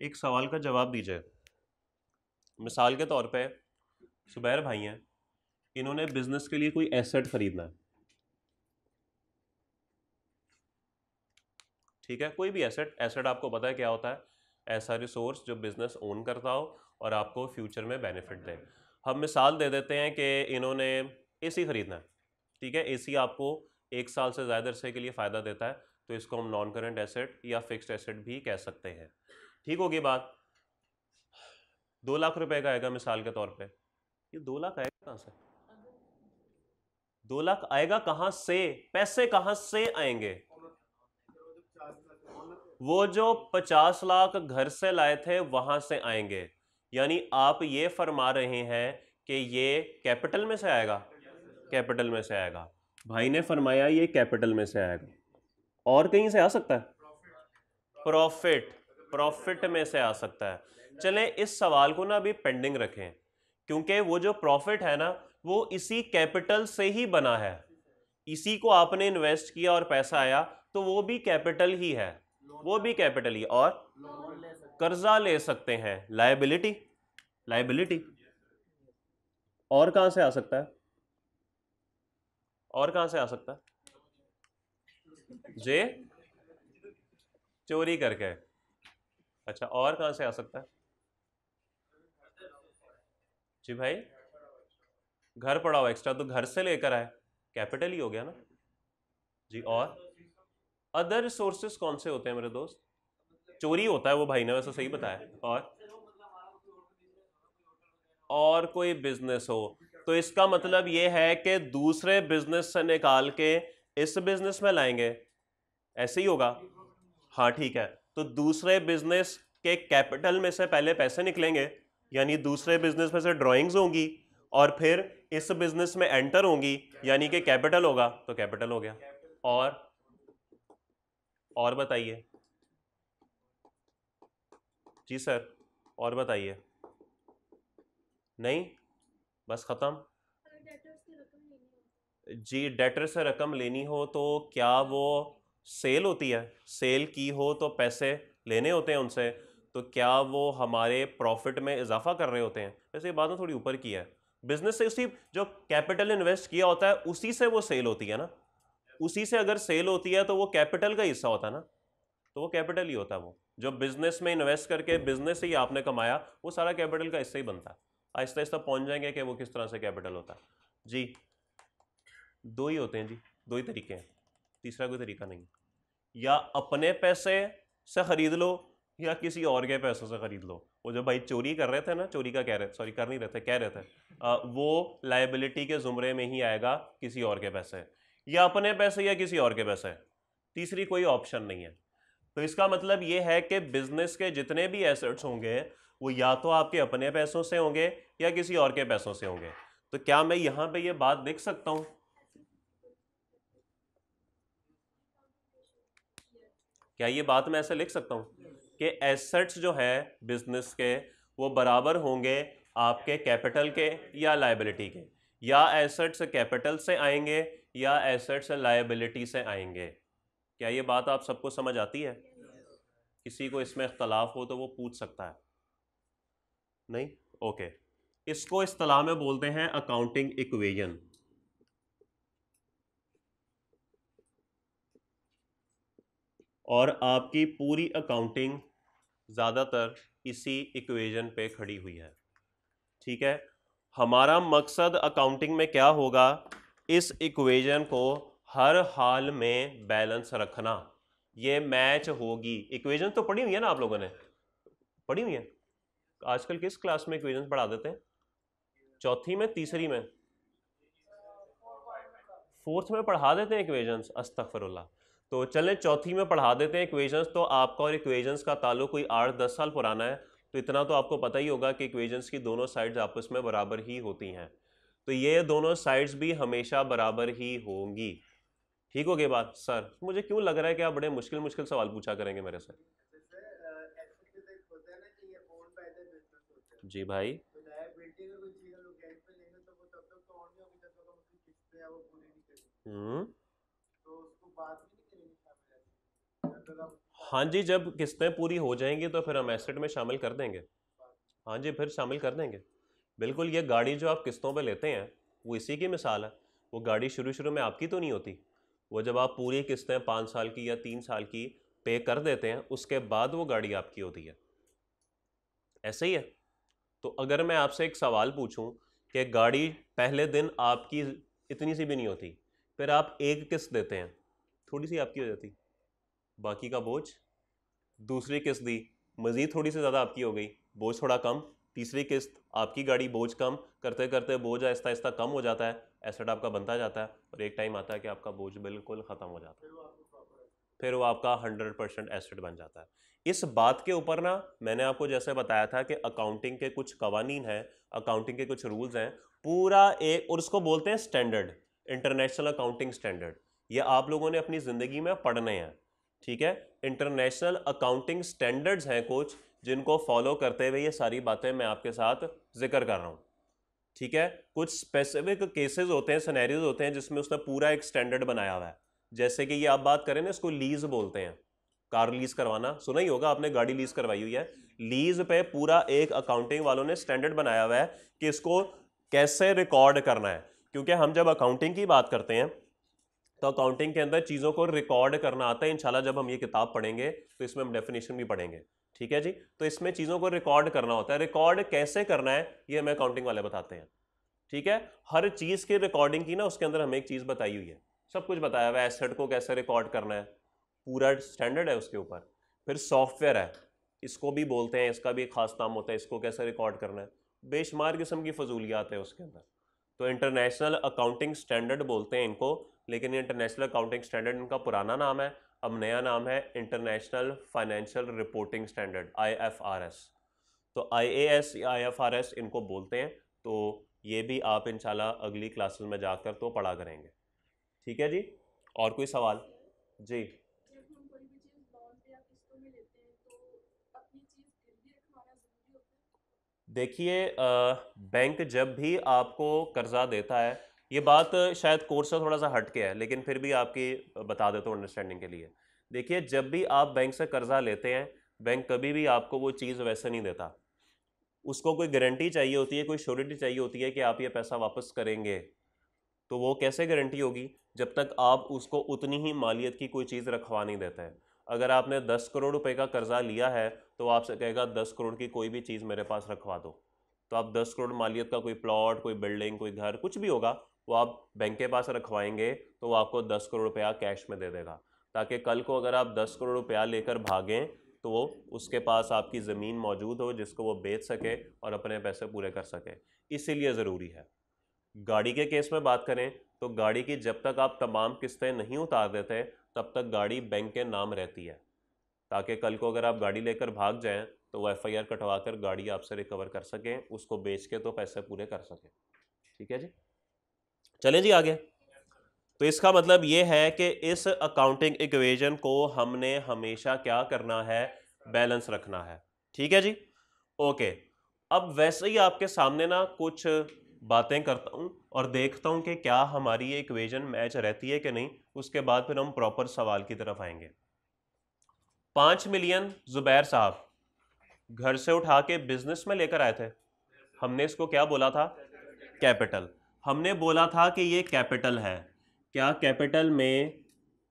एक सवाल का जवाब दीजिए मिसाल के तौर पे सुबैर भाई हैं इन्होंने बिजनेस के लिए कोई एसेट खरीदना है ठीक है कोई भी एसेट एसेट आपको पता है क्या होता है ऐसा रिसोर्स जो बिजनेस ओन करता हो और आपको फ्यूचर में बेनिफिट दे हम मिसाल दे देते हैं कि इन्होंने एसी खरीदना है ठीक है एसी आपको एक साल से ज़्यादा अरसे के लिए फ़ायदा देता है तो इसको हम नॉन करेंट एसेट या फिक्स्ड एसेट भी कह सकते हैं ठीक होगी बात दो लाख रुपए का आएगा मिसाल के तौर पे ये दो लाख आएगा कहां से दो लाख आएगा कहां से पैसे कहां से आएंगे वो जो पचास लाख घर से लाए थे वहां से आएंगे यानी आप ये फरमा रहे हैं कि ये कैपिटल में से आएगा कैपिटल में से आएगा भाई ने फरमाया ये कैपिटल में से आएगा और कहीं से आ सकता है प्रॉफिट प्रॉफिट में से आ सकता है चलें इस सवाल को ना अभी पेंडिंग रखें क्योंकि वो जो प्रॉफिट है ना वो इसी कैपिटल से ही बना है इसी को आपने इन्वेस्ट किया और पैसा आया तो वो भी कैपिटल ही है वो भी कैपिटल ही और कर्जा ले सकते हैं लाइबिलिटी लाइबिलिटी और कहां से आ सकता है और कहां से आ सकता है जे चोरी करके अच्छा और कहाँ से आ सकता है जी भाई घर पड़ा हुआ एक्स्ट्रा तो घर से लेकर आए कैपिटल ही हो गया ना जी और अदर सोर्सेस कौन से होते हैं मेरे दोस्त चोरी होता है वो भाई ने वैसे सही बताया और और कोई बिजनेस हो तो इसका मतलब ये है कि दूसरे बिजनेस से निकाल के इस बिजनेस में लाएंगे ऐसे ही होगा हाँ ठीक है तो दूसरे बिजनेस के कैपिटल में से पहले पैसे निकलेंगे यानी दूसरे बिजनेस में से ड्राइंग्स होंगी और फिर इस बिजनेस में एंटर होंगी यानी कि कैपिटल होगा तो कैपिटल हो गया और और बताइए जी सर और बताइए नहीं बस ख़त्म जी डेटर से रकम लेनी हो तो क्या वो सेल होती है सेल की हो तो पैसे लेने होते हैं उनसे तो क्या वो हमारे प्रॉफिट में इजाफा कर रहे होते हैं वैसे ये बात ना थोड़ी ऊपर की है बिजनेस से उसी जो कैपिटल इन्वेस्ट किया होता है उसी से वो सेल होती है ना उसी से अगर सेल होती है तो वो कैपिटल का हिस्सा होता है ना तो वो कैपिटल ही होता है वो जो बिजनेस में इन्वेस्ट करके बिजनेस ही आपने कमाया वो सारा कैपिटल का हिस्सा ही बनता है आहिस्ता आहिस्ता पहुंच जाएंगे कि वो किस तरह से कैपिटल होता है जी दो ही होते हैं जी दो ही तरीके हैं तीसरा कोई तरीका नहीं है या अपने पैसे से ख़रीद लो या किसी और के पैसों से ख़रीद लो वो जो भाई चोरी कर रहे थे ना चोरी का कह रहे थे सॉरी कर नहीं रहे थे कह रहे थे आ, वो लाइबिलिटी के ज़ुमरे में ही आएगा किसी और के पैसे या अपने पैसे या किसी और के पैसे तीसरी कोई ऑप्शन नहीं है तो इसका मतलब ये है कि बिज़नेस के जितने भी एसेट्स होंगे वो या तो आपके अपने पैसों से होंगे या किसी और के पैसों से होंगे तो क्या मैं यहाँ पे ये बात देख सकता हूँ क्या ये बात मैं ऐसे लिख सकता हूँ कि एसेट्स जो है बिजनेस के वो बराबर होंगे आपके कैपिटल के या लाइबिलिटी के या एसेट्स कैपिटल से आएंगे या एसेट्स लाइबिलिटी से आएंगे क्या ये बात आप सबको समझ आती है किसी को इसमें इख्तलाफ हो तो वो पूछ सकता है नहीं ओके इसको इस तलाह में बोलते हैं अकाउंटिंग इक्वेजन और आपकी पूरी अकाउंटिंग ज़्यादातर इसी इक्वेशन पे खड़ी हुई है ठीक है हमारा मकसद अकाउंटिंग में क्या होगा इस इक्वेशन को हर हाल में बैलेंस रखना ये मैच होगी इक्वेशन तो पढ़ी हुई है ना आप लोगों ने पढ़ी हुई है आजकल किस क्लास में इक्वेशन पढ़ा देते हैं चौथी में तीसरी में फोर्थ में पढ़ा देते हैं इक्वेशंस अस्तफरुल्ला तो चलें चौथी में पढ़ा देते हैं इक्वेशंस तो आपका और इक्वेशंस का ताल्लुक कोई आठ दस साल पुराना है तो इतना तो आपको पता ही होगा कि इक्वेशंस की दोनों साइड्स आपस में बराबर ही होती हैं तो ये दोनों साइड्स भी हमेशा बराबर ही होंगी ठीक हो गई बात सर मुझे क्यों लग रहा है कि आप बड़े मुश्किल मुश्किल सवाल पूछा करेंगे मेरे से जी भाई हम्म तो हाँ जी जब किस्तें पूरी हो जाएंगी तो फिर हम एसेट में शामिल कर देंगे हाँ जी फिर शामिल कर देंगे बिल्कुल ये गाड़ी जो आप किस्तों पे लेते हैं वो इसी की मिसाल है वो गाड़ी शुरू शुरू में आपकी तो नहीं होती वो जब आप पूरी किस्तें पाँच साल की या तीन साल की पे कर देते हैं उसके बाद वो गाड़ी आपकी होती है ऐसे ही है तो अगर मैं आपसे एक सवाल पूछूं कि गाड़ी पहले दिन आपकी इतनी सी भी नहीं होती फिर आप एक किस्त देते हैं थोड़ी सी आपकी हो जाती बाकी का बोझ दूसरी किस्त दी मज़ीद थोड़ी सी ज़्यादा आपकी हो गई बोझ थोड़ा कम तीसरी किस्त आपकी गाड़ी बोझ कम करते करते बोझ आहिस्ता आहिस्ता कम हो जाता है एसेट आपका बनता जाता है और एक टाइम आता है कि आपका बोझ बिल्कुल ख़त्म हो जाता है फिर वो आपका हंड्रेड परसेंट एसेट बन जाता है इस बात के ऊपर ना मैंने आपको जैसे बताया था कि अकाउंटिंग के कुछ कवानीन हैं अकाउंटिंग के कुछ रूल्स हैं पूरा एक और उसको बोलते हैं स्टैंडर्ड इंटरनेशनल अकाउंटिंग स्टैंडर्ड ये आप लोगों ने अपनी ज़िंदगी में पढ़ने हैं ठीक है इंटरनेशनल अकाउंटिंग स्टैंडर्ड्स हैं कुछ जिनको फॉलो करते हुए ये सारी बातें मैं आपके साथ जिक्र कर रहा हूँ ठीक है कुछ स्पेसिफिक केसेस होते हैं सनेरियोज होते हैं जिसमें उसने पूरा एक स्टैंडर्ड बनाया हुआ है जैसे कि ये आप बात करें ना इसको लीज बोलते हैं कार लीज करवाना सुना ही होगा आपने गाड़ी लीज करवाई हुई है लीज पे पूरा एक अकाउंटिंग वालों ने स्टैंडर्ड बनाया हुआ है कि इसको कैसे रिकॉर्ड करना है क्योंकि हम जब अकाउंटिंग की बात करते हैं तो अकाउंटिंग के अंदर चीज़ों को रिकॉर्ड करना आता है इनशाला जब हम ये किताब पढ़ेंगे तो इसमें हम डेफिनेशन भी पढ़ेंगे ठीक है जी तो इसमें चीज़ों को रिकॉर्ड करना होता है रिकॉर्ड कैसे करना है ये हमें अकाउंटिंग वाले बताते हैं ठीक है हर चीज़ की रिकॉर्डिंग की ना उसके अंदर हमें एक चीज़ बताई हुई है सब कुछ बताया हुआ है एसेट को कैसे रिकॉर्ड करना है पूरा स्टैंडर्ड है उसके ऊपर फिर सॉफ्टवेयर है इसको भी बोलते हैं इसका भी एक खास नाम होता है इसको कैसे रिकॉर्ड करना है बेशुमार किस्म की फजूलियात है उसके अंदर तो इंटरनेशनल अकाउंटिंग स्टैंडर्ड बोलते हैं इनको लेकिन ये इंटरनेशनल अकाउंटिंग स्टैंडर्ड इनका पुराना नाम है अब नया नाम है international financial reporting standard IFRS तो आईएएस या आईएफआरएस इनको बोलते हैं तो ये भी आप इनशाला अगली क्लासेस में जाकर तो पढ़ा करेंगे ठीक है जी और कोई सवाल जी देखिए बैंक जब भी आपको कर्ज़ा देता है ये बात शायद कोर्स से थोड़ा सा हट के है लेकिन फिर भी आपकी बता देता हूँ अंडरस्टैंडिंग के लिए देखिए जब भी आप बैंक से कर्जा लेते हैं बैंक कभी भी आपको वो चीज़ वैसे नहीं देता उसको कोई गारंटी चाहिए होती है कोई श्योरिटी चाहिए होती है कि आप ये पैसा वापस करेंगे तो वो कैसे गारंटी होगी जब तक आप उसको उतनी ही मालियत की कोई चीज़ रखवा नहीं देते हैं अगर आपने दस करोड़ रुपए का कर्जा लिया है तो आपसे कहेगा दस करोड़ की कोई भी चीज़ मेरे पास रखवा दो तो आप दस करोड़ मालियत का कोई प्लॉट कोई बिल्डिंग कोई घर कुछ भी होगा वो आप बैंक के पास रखवाएंगे तो वो आपको दस करोड़ रुपया कैश में दे देगा ताकि कल को अगर आप दस करोड़ रुपया लेकर भागें तो वो उसके पास आपकी ज़मीन मौजूद हो जिसको वो बेच सके और अपने पैसे पूरे कर सके इसीलिए ज़रूरी है गाड़ी के केस में बात करें तो गाड़ी की जब तक आप तमाम किस्तें नहीं उतार देते तब तक गाड़ी बैंक के नाम रहती है ताकि कल को अगर आप गाड़ी लेकर भाग जाएं तो वो एफ आई आर कटवा कर गाड़ी आपसे रिकवर कर सकें उसको बेच के तो पैसे पूरे कर सकें ठीक है जी चलें जी आगे तो इसका मतलब ये है कि इस अकाउंटिंग इक्वेशन को हमने हमेशा क्या करना है बैलेंस रखना है ठीक है जी ओके अब वैसे ही आपके सामने ना कुछ बातें करता हूँ और देखता हूँ कि क्या हमारी ये इक्वेशन मैच रहती है कि नहीं उसके बाद फिर हम प्रॉपर सवाल की तरफ आएंगे पाँच मिलियन जुबैर साहब घर से उठा के बिजनेस में लेकर आए थे हमने इसको क्या बोला था कैपिटल हमने बोला था कि ये कैपिटल है क्या कैपिटल में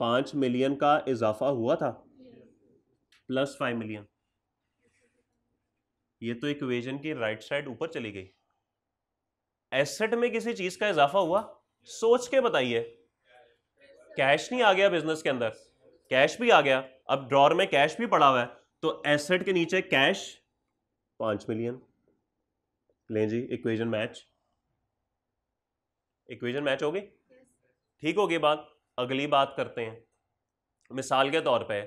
पाँच मिलियन का इजाफा हुआ था प्लस फाइव मिलियन ये तो इक्वेशन की राइट साइड ऊपर चली गई एसेट में किसी चीज का इजाफा हुआ सोच के बताइए कैश नहीं आ गया बिजनेस के अंदर कैश भी आ गया अब ड्रॉर में कैश भी पड़ा हुआ है तो एसेट के नीचे कैश पांच मिलियन लें जी इक्वेशन मैच इक्वेशन मैच हो गई ठीक होगी बात अगली बात करते हैं मिसाल के तौर पे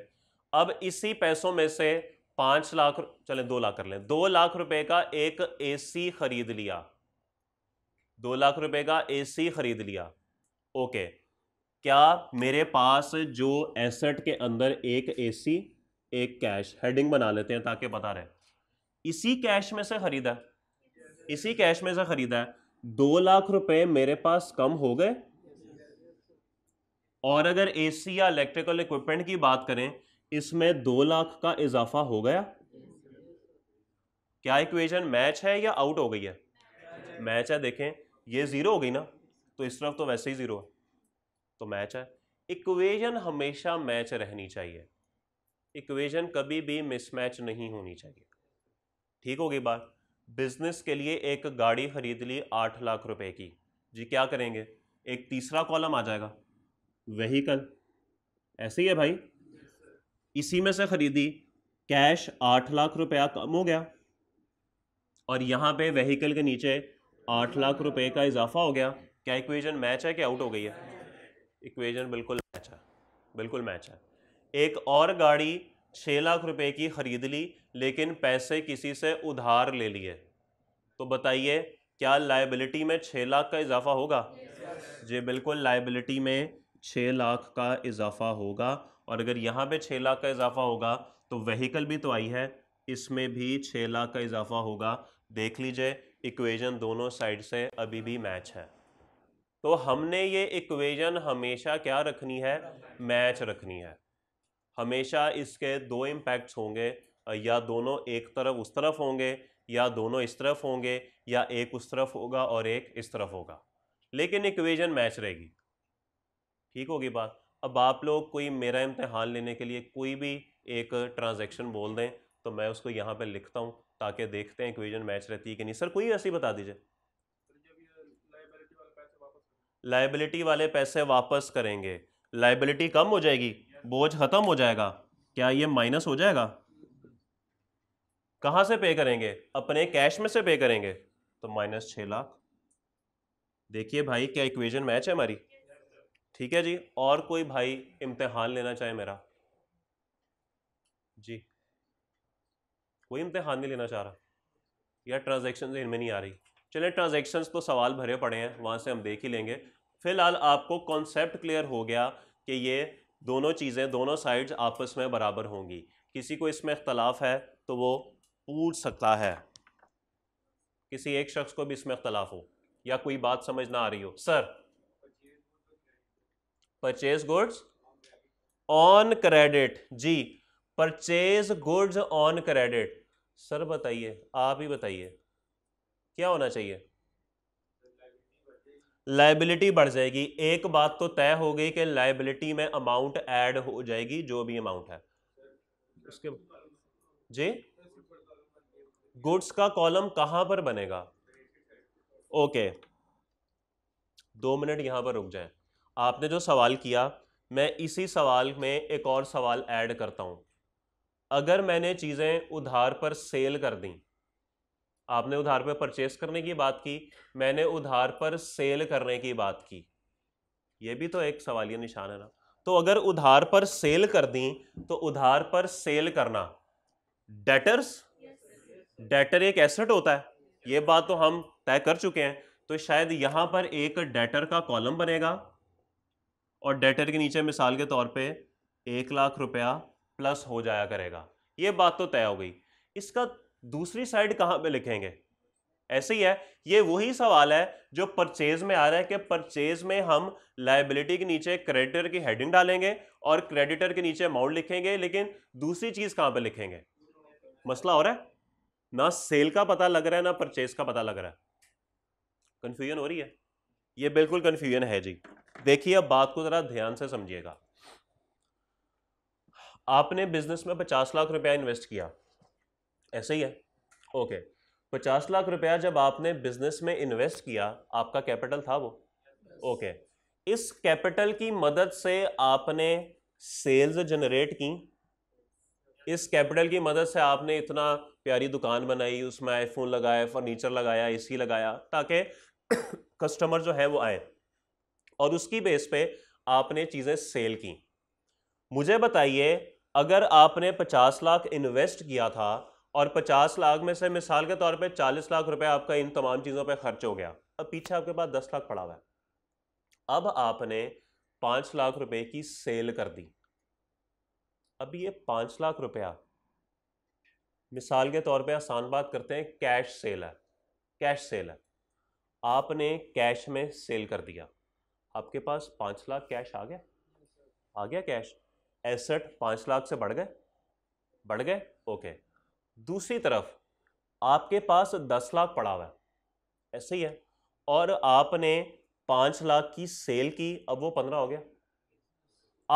अब इसी पैसों में से पाँच लाख चले दो लाख कर लें दो लाख रुपए का एक एसी खरीद लिया दो लाख रुपए का एसी खरीद लिया ओके क्या मेरे पास जो एसेट के अंदर एक एसी एक कैश हेडिंग बना लेते हैं ताकि पता रहे इसी कैश में से खरीदा इसी कैश में से खरीदा है दो लाख रुपए मेरे पास कम हो गए और अगर एसी या इलेक्ट्रिकल इक्विपमेंट की बात करें इसमें दो लाख का इजाफा हो गया क्या इक्वेशन मैच है या आउट हो गई है मैच है देखें ये जीरो हो गई ना तो इस तरफ तो वैसे ही जीरो है तो मैच है इक्वेशन हमेशा मैच रहनी चाहिए इक्वेशन कभी भी मिसमैच नहीं होनी चाहिए ठीक होगी बात बिजनेस के लिए एक गाड़ी खरीद ली आठ लाख रुपए की जी क्या करेंगे एक तीसरा कॉलम आ जाएगा वहीकल ऐसे ही है भाई इसी में से खरीदी कैश आठ लाख रुपया कम हो गया और यहाँ पे वहीकल के नीचे आठ लाख रुपए का इजाफा हो गया क्या इक्वेशन मैच है कि आउट हो गई है इक्वेशन बिल्कुल मैच है बिल्कुल मैच है एक और गाड़ी छः लाख रुपए की खरीद ली लेकिन पैसे किसी से उधार ले लिए तो बताइए क्या लाइबिलिटी में छः लाख का इजाफा होगा जी बिल्कुल लाइबिलिटी में छः लाख का इजाफा होगा और अगर यहाँ पे छः लाख का इजाफा होगा तो वहीकल भी तो आई है इसमें भी छः लाख का इजाफा होगा देख लीजिए इक्वेशन दोनों साइड से अभी भी मैच है तो हमने ये इक्वेशन हमेशा क्या रखनी है मैच रखनी है हमेशा इसके दो इम्पैक्ट्स होंगे या दोनों एक तरफ उस तरफ होंगे या दोनों इस तरफ होंगे या एक उस तरफ होगा और एक इस तरफ होगा लेकिन इक्वेशन मैच रहेगी ठीक होगी बात अब आप लोग कोई मेरा इम्तहान लेने के लिए कोई भी एक ट्रांजेक्शन बोल दें तो मैं उसको यहाँ पर लिखता हूँ ताकि देखते हैं इक्वेशन मैच रहती है कि नहीं सर कोई ऐसी बता दीजिए लाइबिलिटी वाले पैसे वापस करेंगे लाइबिलिटी कम हो जाएगी बोझ ख़त्म हो जाएगा क्या ये माइनस हो जाएगा कहां से पे करेंगे अपने कैश में से पे करेंगे तो माइनस छह लाख देखिए भाई क्या इक्वेशन मैच है हमारी ठीक है जी और कोई भाई इम्तिहान लेना चाहे मेरा जी कोई इम्तिहान नहीं लेना चाह रहा या ट्रांजेक्शन इनमें नहीं आ रही चले ट्रांजेक्शन तो सवाल भरे पड़े हैं वहां से हम देख ही लेंगे फिलहाल आपको कॉन्सेप्ट क्लियर हो गया कि ये दोनों चीज़ें दोनों साइड्स आपस में बराबर होंगी किसी को इसमें इख्तलाफ है तो वो पूछ सकता है किसी एक शख्स को भी इसमें इख्तलाफ हो या कोई बात समझ ना आ रही हो sir purchase goods on credit जी purchase goods on credit sir बताइए आप ही बताइए क्या होना चाहिए लाइबिलिटी बढ़ जाएगी एक बात तो तय हो गई कि लाइबिलिटी में अमाउंट ऐड हो जाएगी जो भी अमाउंट है उसके जी गुड्स का कॉलम कहां पर बनेगा ओके दो मिनट यहां पर रुक जाए आपने जो सवाल किया मैं इसी सवाल में एक और सवाल ऐड करता हूं अगर मैंने चीज़ें उधार पर सेल कर दी आपने उधार पर परचेस करने की बात की मैंने उधार पर सेल करने की बात की ये भी तो एक सवालिया निशान है ना तो अगर उधार पर सेल कर दी तो उधार पर सेल करना डेटर्स डेटर एक एसेट होता है ये बात तो हम तय कर चुके हैं तो शायद यहां पर एक डेटर का कॉलम बनेगा और डेटर के नीचे मिसाल के तौर पे एक लाख रुपया प्लस हो जाया करेगा ये बात तो तय हो गई इसका दूसरी साइड कहाँ पे लिखेंगे ऐसे ही है ये वही सवाल है जो परचेज में आ रहा है कि परचेज में हम लाइबिलिटी के नीचे क्रेडिटर की हेडिंग डालेंगे और क्रेडिटर के नीचे अमाउंट लिखेंगे लेकिन दूसरी चीज कहां पे लिखेंगे मसला हो रहा है ना सेल का पता लग रहा है ना परचेज का पता लग रहा है कंफ्यूजन हो रही है ये बिल्कुल कंफ्यूजन है जी देखिए अब बात को जरा ध्यान से समझिएगा आपने बिजनेस में पचास लाख रुपया इन्वेस्ट किया ऐसे ही है ओके पचास लाख रुपया जब आपने बिजनेस में इन्वेस्ट किया आपका कैपिटल था वो ओके इस कैपिटल की मदद से आपने सेल्स जनरेट की इस कैपिटल की मदद से आपने इतना प्यारी दुकान बनाई उसमें आईफोन लगाया फर्नीचर लगाया एसी लगाया ताकि कस्टमर जो है वो आए और उसकी बेस पे आपने चीज़ें सेल की मुझे बताइए अगर आपने 50 लाख इन्वेस्ट किया था और 50 लाख में से मिसाल के तौर पे 40 लाख रुपए आपका इन तमाम चीज़ों पे खर्च हो गया अब पीछे आपके पास 10 लाख पड़ा हुआ है अब आपने 5 लाख रुपए की सेल कर दी अब ये 5 लाख रुपया मिसाल के तौर पे आसान बात करते हैं कैश सेल है कैश सेल है आपने कैश में सेल कर दिया आपके पास पांच लाख कैश आ गया आ गया कैश एसेट पांच लाख से बढ़ गए बढ़ गए ओके दूसरी तरफ आपके पास दस लाख पड़ा हुआ है ऐसे ही है और आपने पाँच लाख की सेल की अब वो पंद्रह हो गया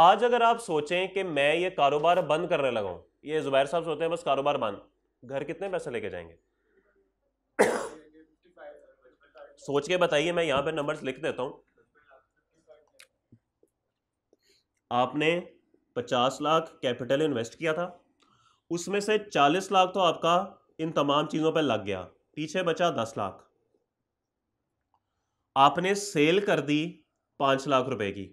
आज अगर आप सोचें कि मैं ये कारोबार बंद करने लगा ये जुबैर साहब सोचते हैं बस कारोबार बंद घर कितने पैसे लेके जाएंगे सोच के बताइए मैं यहाँ पे नंबर्स लिख देता हूँ आपने पचास लाख कैपिटल इन्वेस्ट किया था उसमें से चालीस लाख तो आपका इन तमाम चीज़ों पर लग गया पीछे बचा दस लाख आपने सेल कर दी पांच लाख रुपए की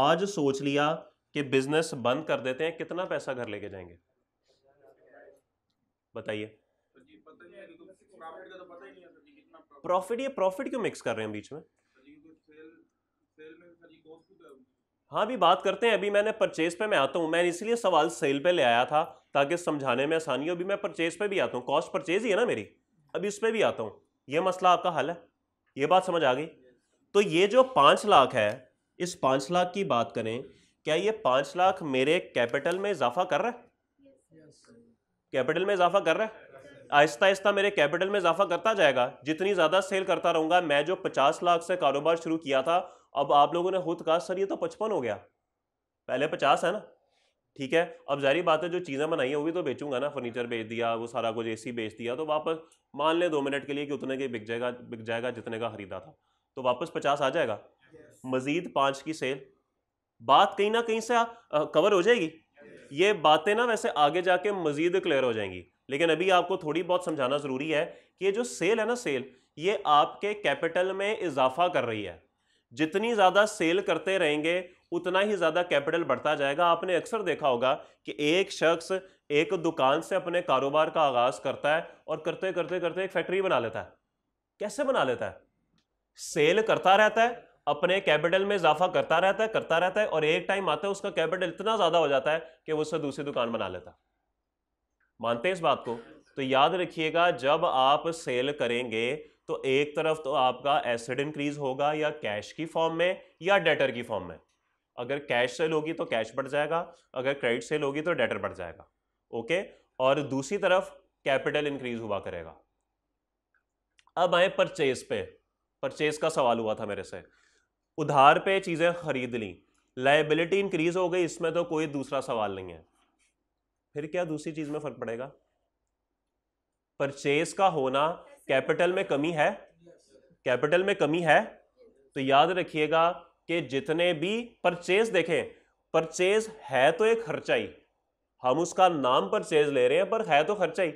आज सोच लिया कि बिजनेस बंद कर देते हैं कितना पैसा घर लेके जाएंगे बताइए तो प्रॉफिट तो तो ये प्रॉफिट क्यों मिक्स कर रहे हैं बीच में हाँ अभी बात करते हैं अभी मैंने परचेज पे मैं आता हूँ मैंने इसलिए सवाल सेल पे ले आया था ताकि समझाने में आसानी हो अभी मैं परचेज पे भी आता हूँ कॉस्ट परचेज ही है ना मेरी अभी उस पर भी आता हूँ ये मसला आपका हल है ये बात समझ आ गई तो ये जो पाँच लाख है इस पाँच लाख की बात करें क्या ये पाँच लाख मेरे कैपिटल में इजाफा कर रहा है कैपिटल में इजाफा कर रहा है आहिस्ता आहिस्ता मेरे कैपिटल में इजाफा करता जाएगा जितनी ज़्यादा सेल करता रहूँगा मैं जो पचास लाख से कारोबार शुरू किया था अब आप लोगों ने खुद कहा सर ये तो पचपन हो गया पहले पचास है ना ठीक है अब जारी बात है जो चीज़ें बनाई हैं वो भी तो बेचूंगा ना फर्नीचर बेच दिया वो सारा कुछ एसी बेच दिया तो वापस मान लें दो मिनट के लिए कि उतने के बिक जाएगा बिक जाएगा जितने का ख़रीदा था तो वापस पचास आ जाएगा मज़ीद पाँच की सेल बात कहीं ना कहीं से आ, कवर हो जाएगी ये बातें ना वैसे आगे जाके मज़ीद क्लियर हो जाएंगी लेकिन अभी आपको थोड़ी बहुत समझाना ज़रूरी है कि ये जो सेल है ना सेल ये आपके कैपिटल में इजाफा कर रही है जितनी ज़्यादा सेल करते रहेंगे उतना ही ज़्यादा कैपिटल बढ़ता जाएगा आपने अक्सर देखा होगा कि एक शख्स एक दुकान से अपने कारोबार का आगाज़ करता है और करते करते करते एक फैक्ट्री बना लेता है कैसे बना लेता है सेल करता रहता है अपने कैपिटल में इजाफा करता रहता है करता रहता है और एक टाइम आता है उसका कैपिटल इतना ज़्यादा हो जाता है कि वो उससे दूसरी दुकान बना लेता मानते हैं इस बात को तो याद रखिएगा जब आप सेल करेंगे तो एक तरफ तो आपका एसिड इंक्रीज होगा या कैश की फॉर्म में या डेटर की फॉर्म में अगर कैश सेल होगी तो कैश बढ़ जाएगा अगर क्रेडिट सेल होगी तो डेटर बढ़ जाएगा ओके और दूसरी तरफ कैपिटल इंक्रीज हुआ करेगा अब आए परचेज पे परचेज का सवाल हुआ था मेरे से उधार पे चीज़ें खरीद ली लाइबिलिटी इंक्रीज हो गई इसमें तो कोई दूसरा सवाल नहीं है फिर क्या दूसरी चीज़ में फ़र्क पड़ेगा परचेज का होना कैपिटल में कमी है कैपिटल में कमी है तो याद रखिएगा कि जितने भी परचेज देखें परचेज है तो एक खर्चा ही हम उसका नाम परचेज ले रहे हैं पर है तो खर्चा ही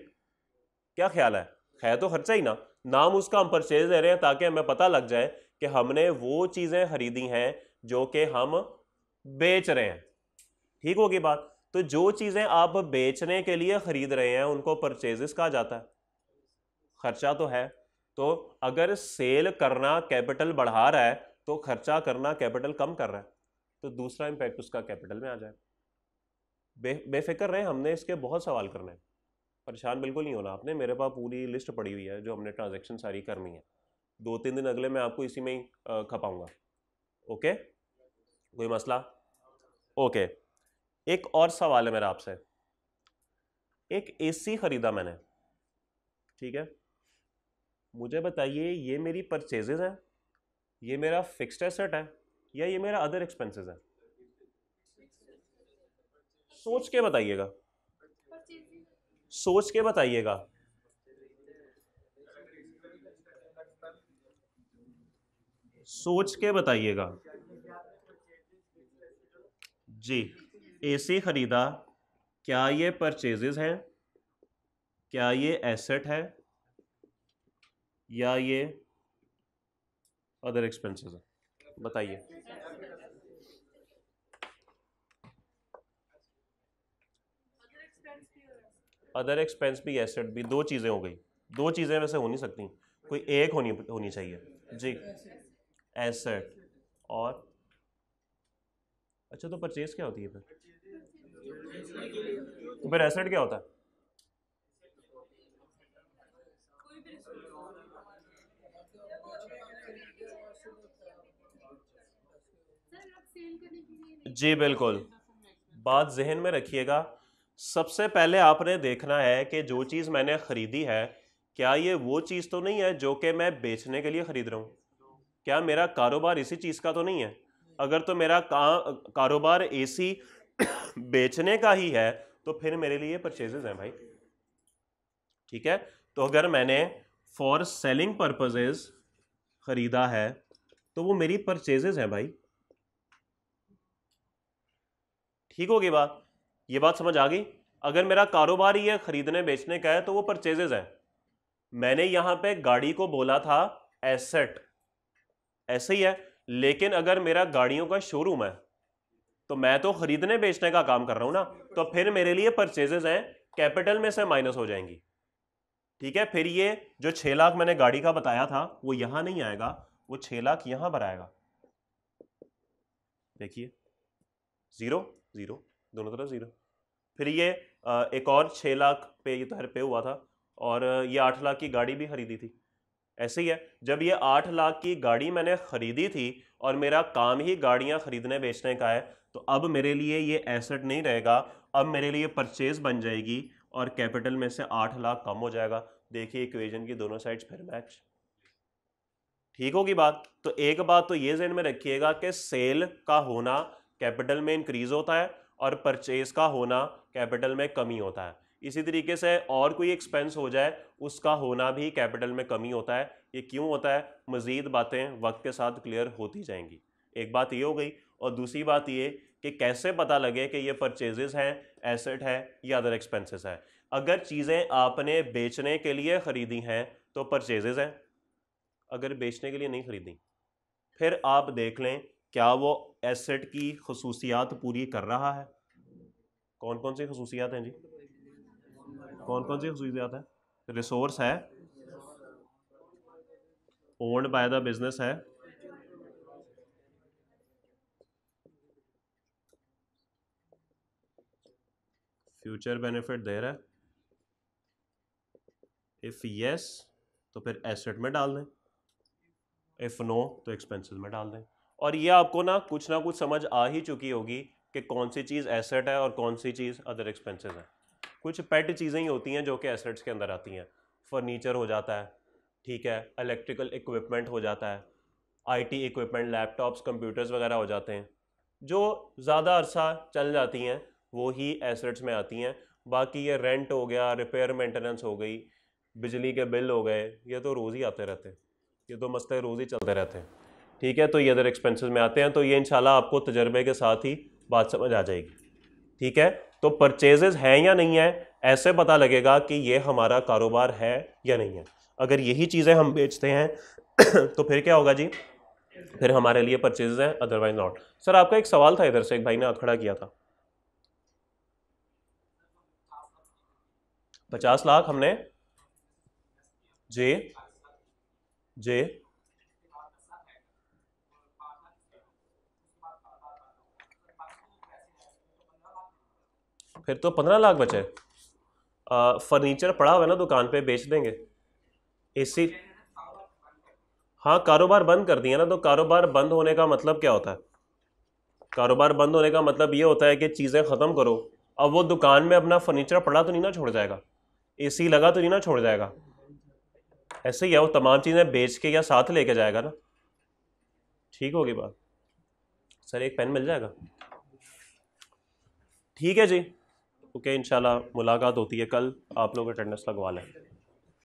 क्या ख्याल है है तो खर्चा ही ना नाम उसका हम परचेज ले रहे हैं ताकि हमें पता लग जाए कि हमने वो चीज़ें खरीदी हैं जो कि हम बेच रहे हैं ठीक होगी बात तो जो चीज़ें आप बेचने के लिए ख़रीद रहे हैं उनको परचेजेस कहा जाता है खर्चा तो है तो अगर सेल करना कैपिटल बढ़ा रहा है तो खर्चा करना कैपिटल कम कर रहा है तो दूसरा इम्पैक्ट उसका कैपिटल में आ जाए बे बेफिक्र रहे हमने इसके बहुत सवाल करने हैं परेशान बिल्कुल नहीं होना आपने मेरे पास पूरी लिस्ट पड़ी हुई है जो हमने ट्रांजेक्शन सारी करनी है दो तीन दिन अगले मैं आपको इसी में ही खपाऊँगा ओके कोई मसला ओके एक और सवाल है मेरा आपसे एक एसी ख़रीदा मैंने ठीक है मुझे बताइए ये मेरी परचेजेज हैं ये मेरा फिक्स्ड एसेट है या ये मेरा अदर एक्सपेंसेस है सोच के बताइएगा सोच के बताइएगा सोच के बताइएगा जी एसी खरीदा क्या ये परचेजेज हैं क्या ये एसेट है या ये अदर एक्सपेंसेस है बताइए अदर एक्सपेंस भी एसेट भी दो चीज़ें हो गई दो चीज़ें वैसे हो नहीं सकती कोई एक होनी होनी चाहिए जी एसेट और अच्छा तो परचेज क्या होती है फिर तो फिर एसेट क्या होता है जी बिल्कुल बात जहन में रखिएगा सबसे पहले आपने देखना है कि जो चीज़ मैंने ख़रीदी है क्या ये वो चीज़ तो नहीं है जो कि मैं बेचने के लिए ख़रीद रहा हूँ क्या मेरा कारोबार इसी चीज़ का तो नहीं है अगर तो मेरा का कारोबार एसी बेचने का ही है तो फिर मेरे लिए परचेजेज हैं भाई ठीक है तो अगर मैंने फॉर सेलिंग पर्पजेज ख़रीदा है तो वो मेरी परचेजेज हैं भाई ठीक होगी बात ये बात समझ आ गई अगर मेरा कारोबार ही है खरीदने बेचने का है तो वो परचेजेज है मैंने यहाँ पे गाड़ी को बोला था एसेट ऐसे ही है लेकिन अगर मेरा गाड़ियों का शोरूम है तो मैं तो खरीदने बेचने का काम कर रहा हूँ ना तो फिर मेरे लिए परचेजेज हैं कैपिटल में से माइनस हो जाएंगी ठीक है फिर ये जो छः लाख मैंने गाड़ी का बताया था वो यहाँ नहीं आएगा वो छः लाख यहाँ पर आएगा देखिए ज़ीरो ज़ीरो दोनों तरफ ज़ीरो फिर ये एक और छः लाख पे ये तहर पे हुआ था और ये आठ लाख की गाड़ी भी खरीदी थी ऐसे ही है जब ये आठ लाख की गाड़ी मैंने ख़रीदी थी और मेरा काम ही गाड़ियाँ ख़रीदने बेचने का है तो अब मेरे लिए ये एसेट नहीं रहेगा अब मेरे लिए परचेज़ बन जाएगी और कैपिटल में से आठ लाख कम हो जाएगा देखिए इक्वेशन की दोनों साइड्स फिर मैच ठीक होगी बात तो एक बात तो ये जहन में रखिएगा कि सेल का होना कैपिटल में इंक्रीज होता है और परचेज का होना कैपिटल में कमी होता है इसी तरीके से और कोई एक्सपेंस हो जाए उसका होना भी कैपिटल में कमी होता है ये क्यों होता है मज़ीद बातें वक्त के साथ क्लियर होती जाएंगी एक बात ये हो गई और दूसरी बात ये कि कैसे पता लगे कि ये परचेजेज़ हैं एसेट है या अदर एक्सपेंसेस हैं अगर चीज़ें आपने बेचने के लिए ख़रीदी हैं तो परचेजेज़ हैं अगर बेचने के लिए नहीं ख़रीदी फिर आप देख लें क्या वो एसेट की खसूसियात पूरी कर रहा है कौन कौन सी खसूसियात हैं जी कौन कौन सी खसूसियात है रिसोर्स है ओन्ड बाय द बिजनेस है फ्यूचर बेनिफिट दे रहा है इफ़ यस तो फिर एसेट में डाल दें इफ़ नो तो एक्सपेंसेस में डाल दें और ये आपको ना कुछ ना कुछ समझ आ ही चुकी होगी कि कौन सी चीज़ एसेट है और कौन सी चीज़ अदर एक्सपेंसेस है कुछ पेट चीज़ें ही होती हैं जो कि एसेट्स के अंदर आती हैं फर्नीचर हो जाता है ठीक है इलेक्ट्रिकल इक्विपमेंट हो जाता है आईटी इक्विपमेंट लैपटॉप्स कंप्यूटर्स वगैरह हो जाते हैं जो ज़्यादा अरसा चल जाती हैं वो ही एसेट्स में आती हैं बाकी ये रेंट हो गया रिपेयर मेंटेनेंस हो गई बिजली के बिल हो गए ये तो रोज़ ही आते रहते ये तो मस्त रोज़ ही चलते रहते हैं ठीक है तो ये अदर एक्सपेंसेस में आते हैं तो ये इनशाला आपको तजर्बे के साथ ही बात समझ आ जाएगी ठीक है तो परचेजेज हैं या नहीं है ऐसे पता लगेगा कि ये हमारा कारोबार है या नहीं है अगर यही चीज़ें हम बेचते हैं तो फिर क्या होगा जी फिर हमारे लिए परचेजेज हैं अदरवाइज नॉट सर आपका एक सवाल था इधर से एक भाई ने हाथ खड़ा किया था पचास लाख हमने जे जे फिर तो पंद्रह लाख बचे फर्नीचर पड़ा हुआ है ना दुकान पे बेच देंगे सी हाँ कारोबार बंद कर दिया ना तो कारोबार बंद होने का मतलब क्या होता है कारोबार बंद होने का मतलब ये होता है कि चीज़ें ख़त्म करो अब वो दुकान में अपना फर्नीचर पड़ा तो नहीं ना छोड़ जाएगा एसी लगा तो नहीं ना छोड़ जाएगा ऐसे ही है वो तमाम चीज़ें बेच के या साथ लेके जाएगा ना ठीक होगी बात सर एक पेन मिल जाएगा ठीक है जी ओके इन मुलाकात होती है कल आप लोग अटेंडेंस लगवा लें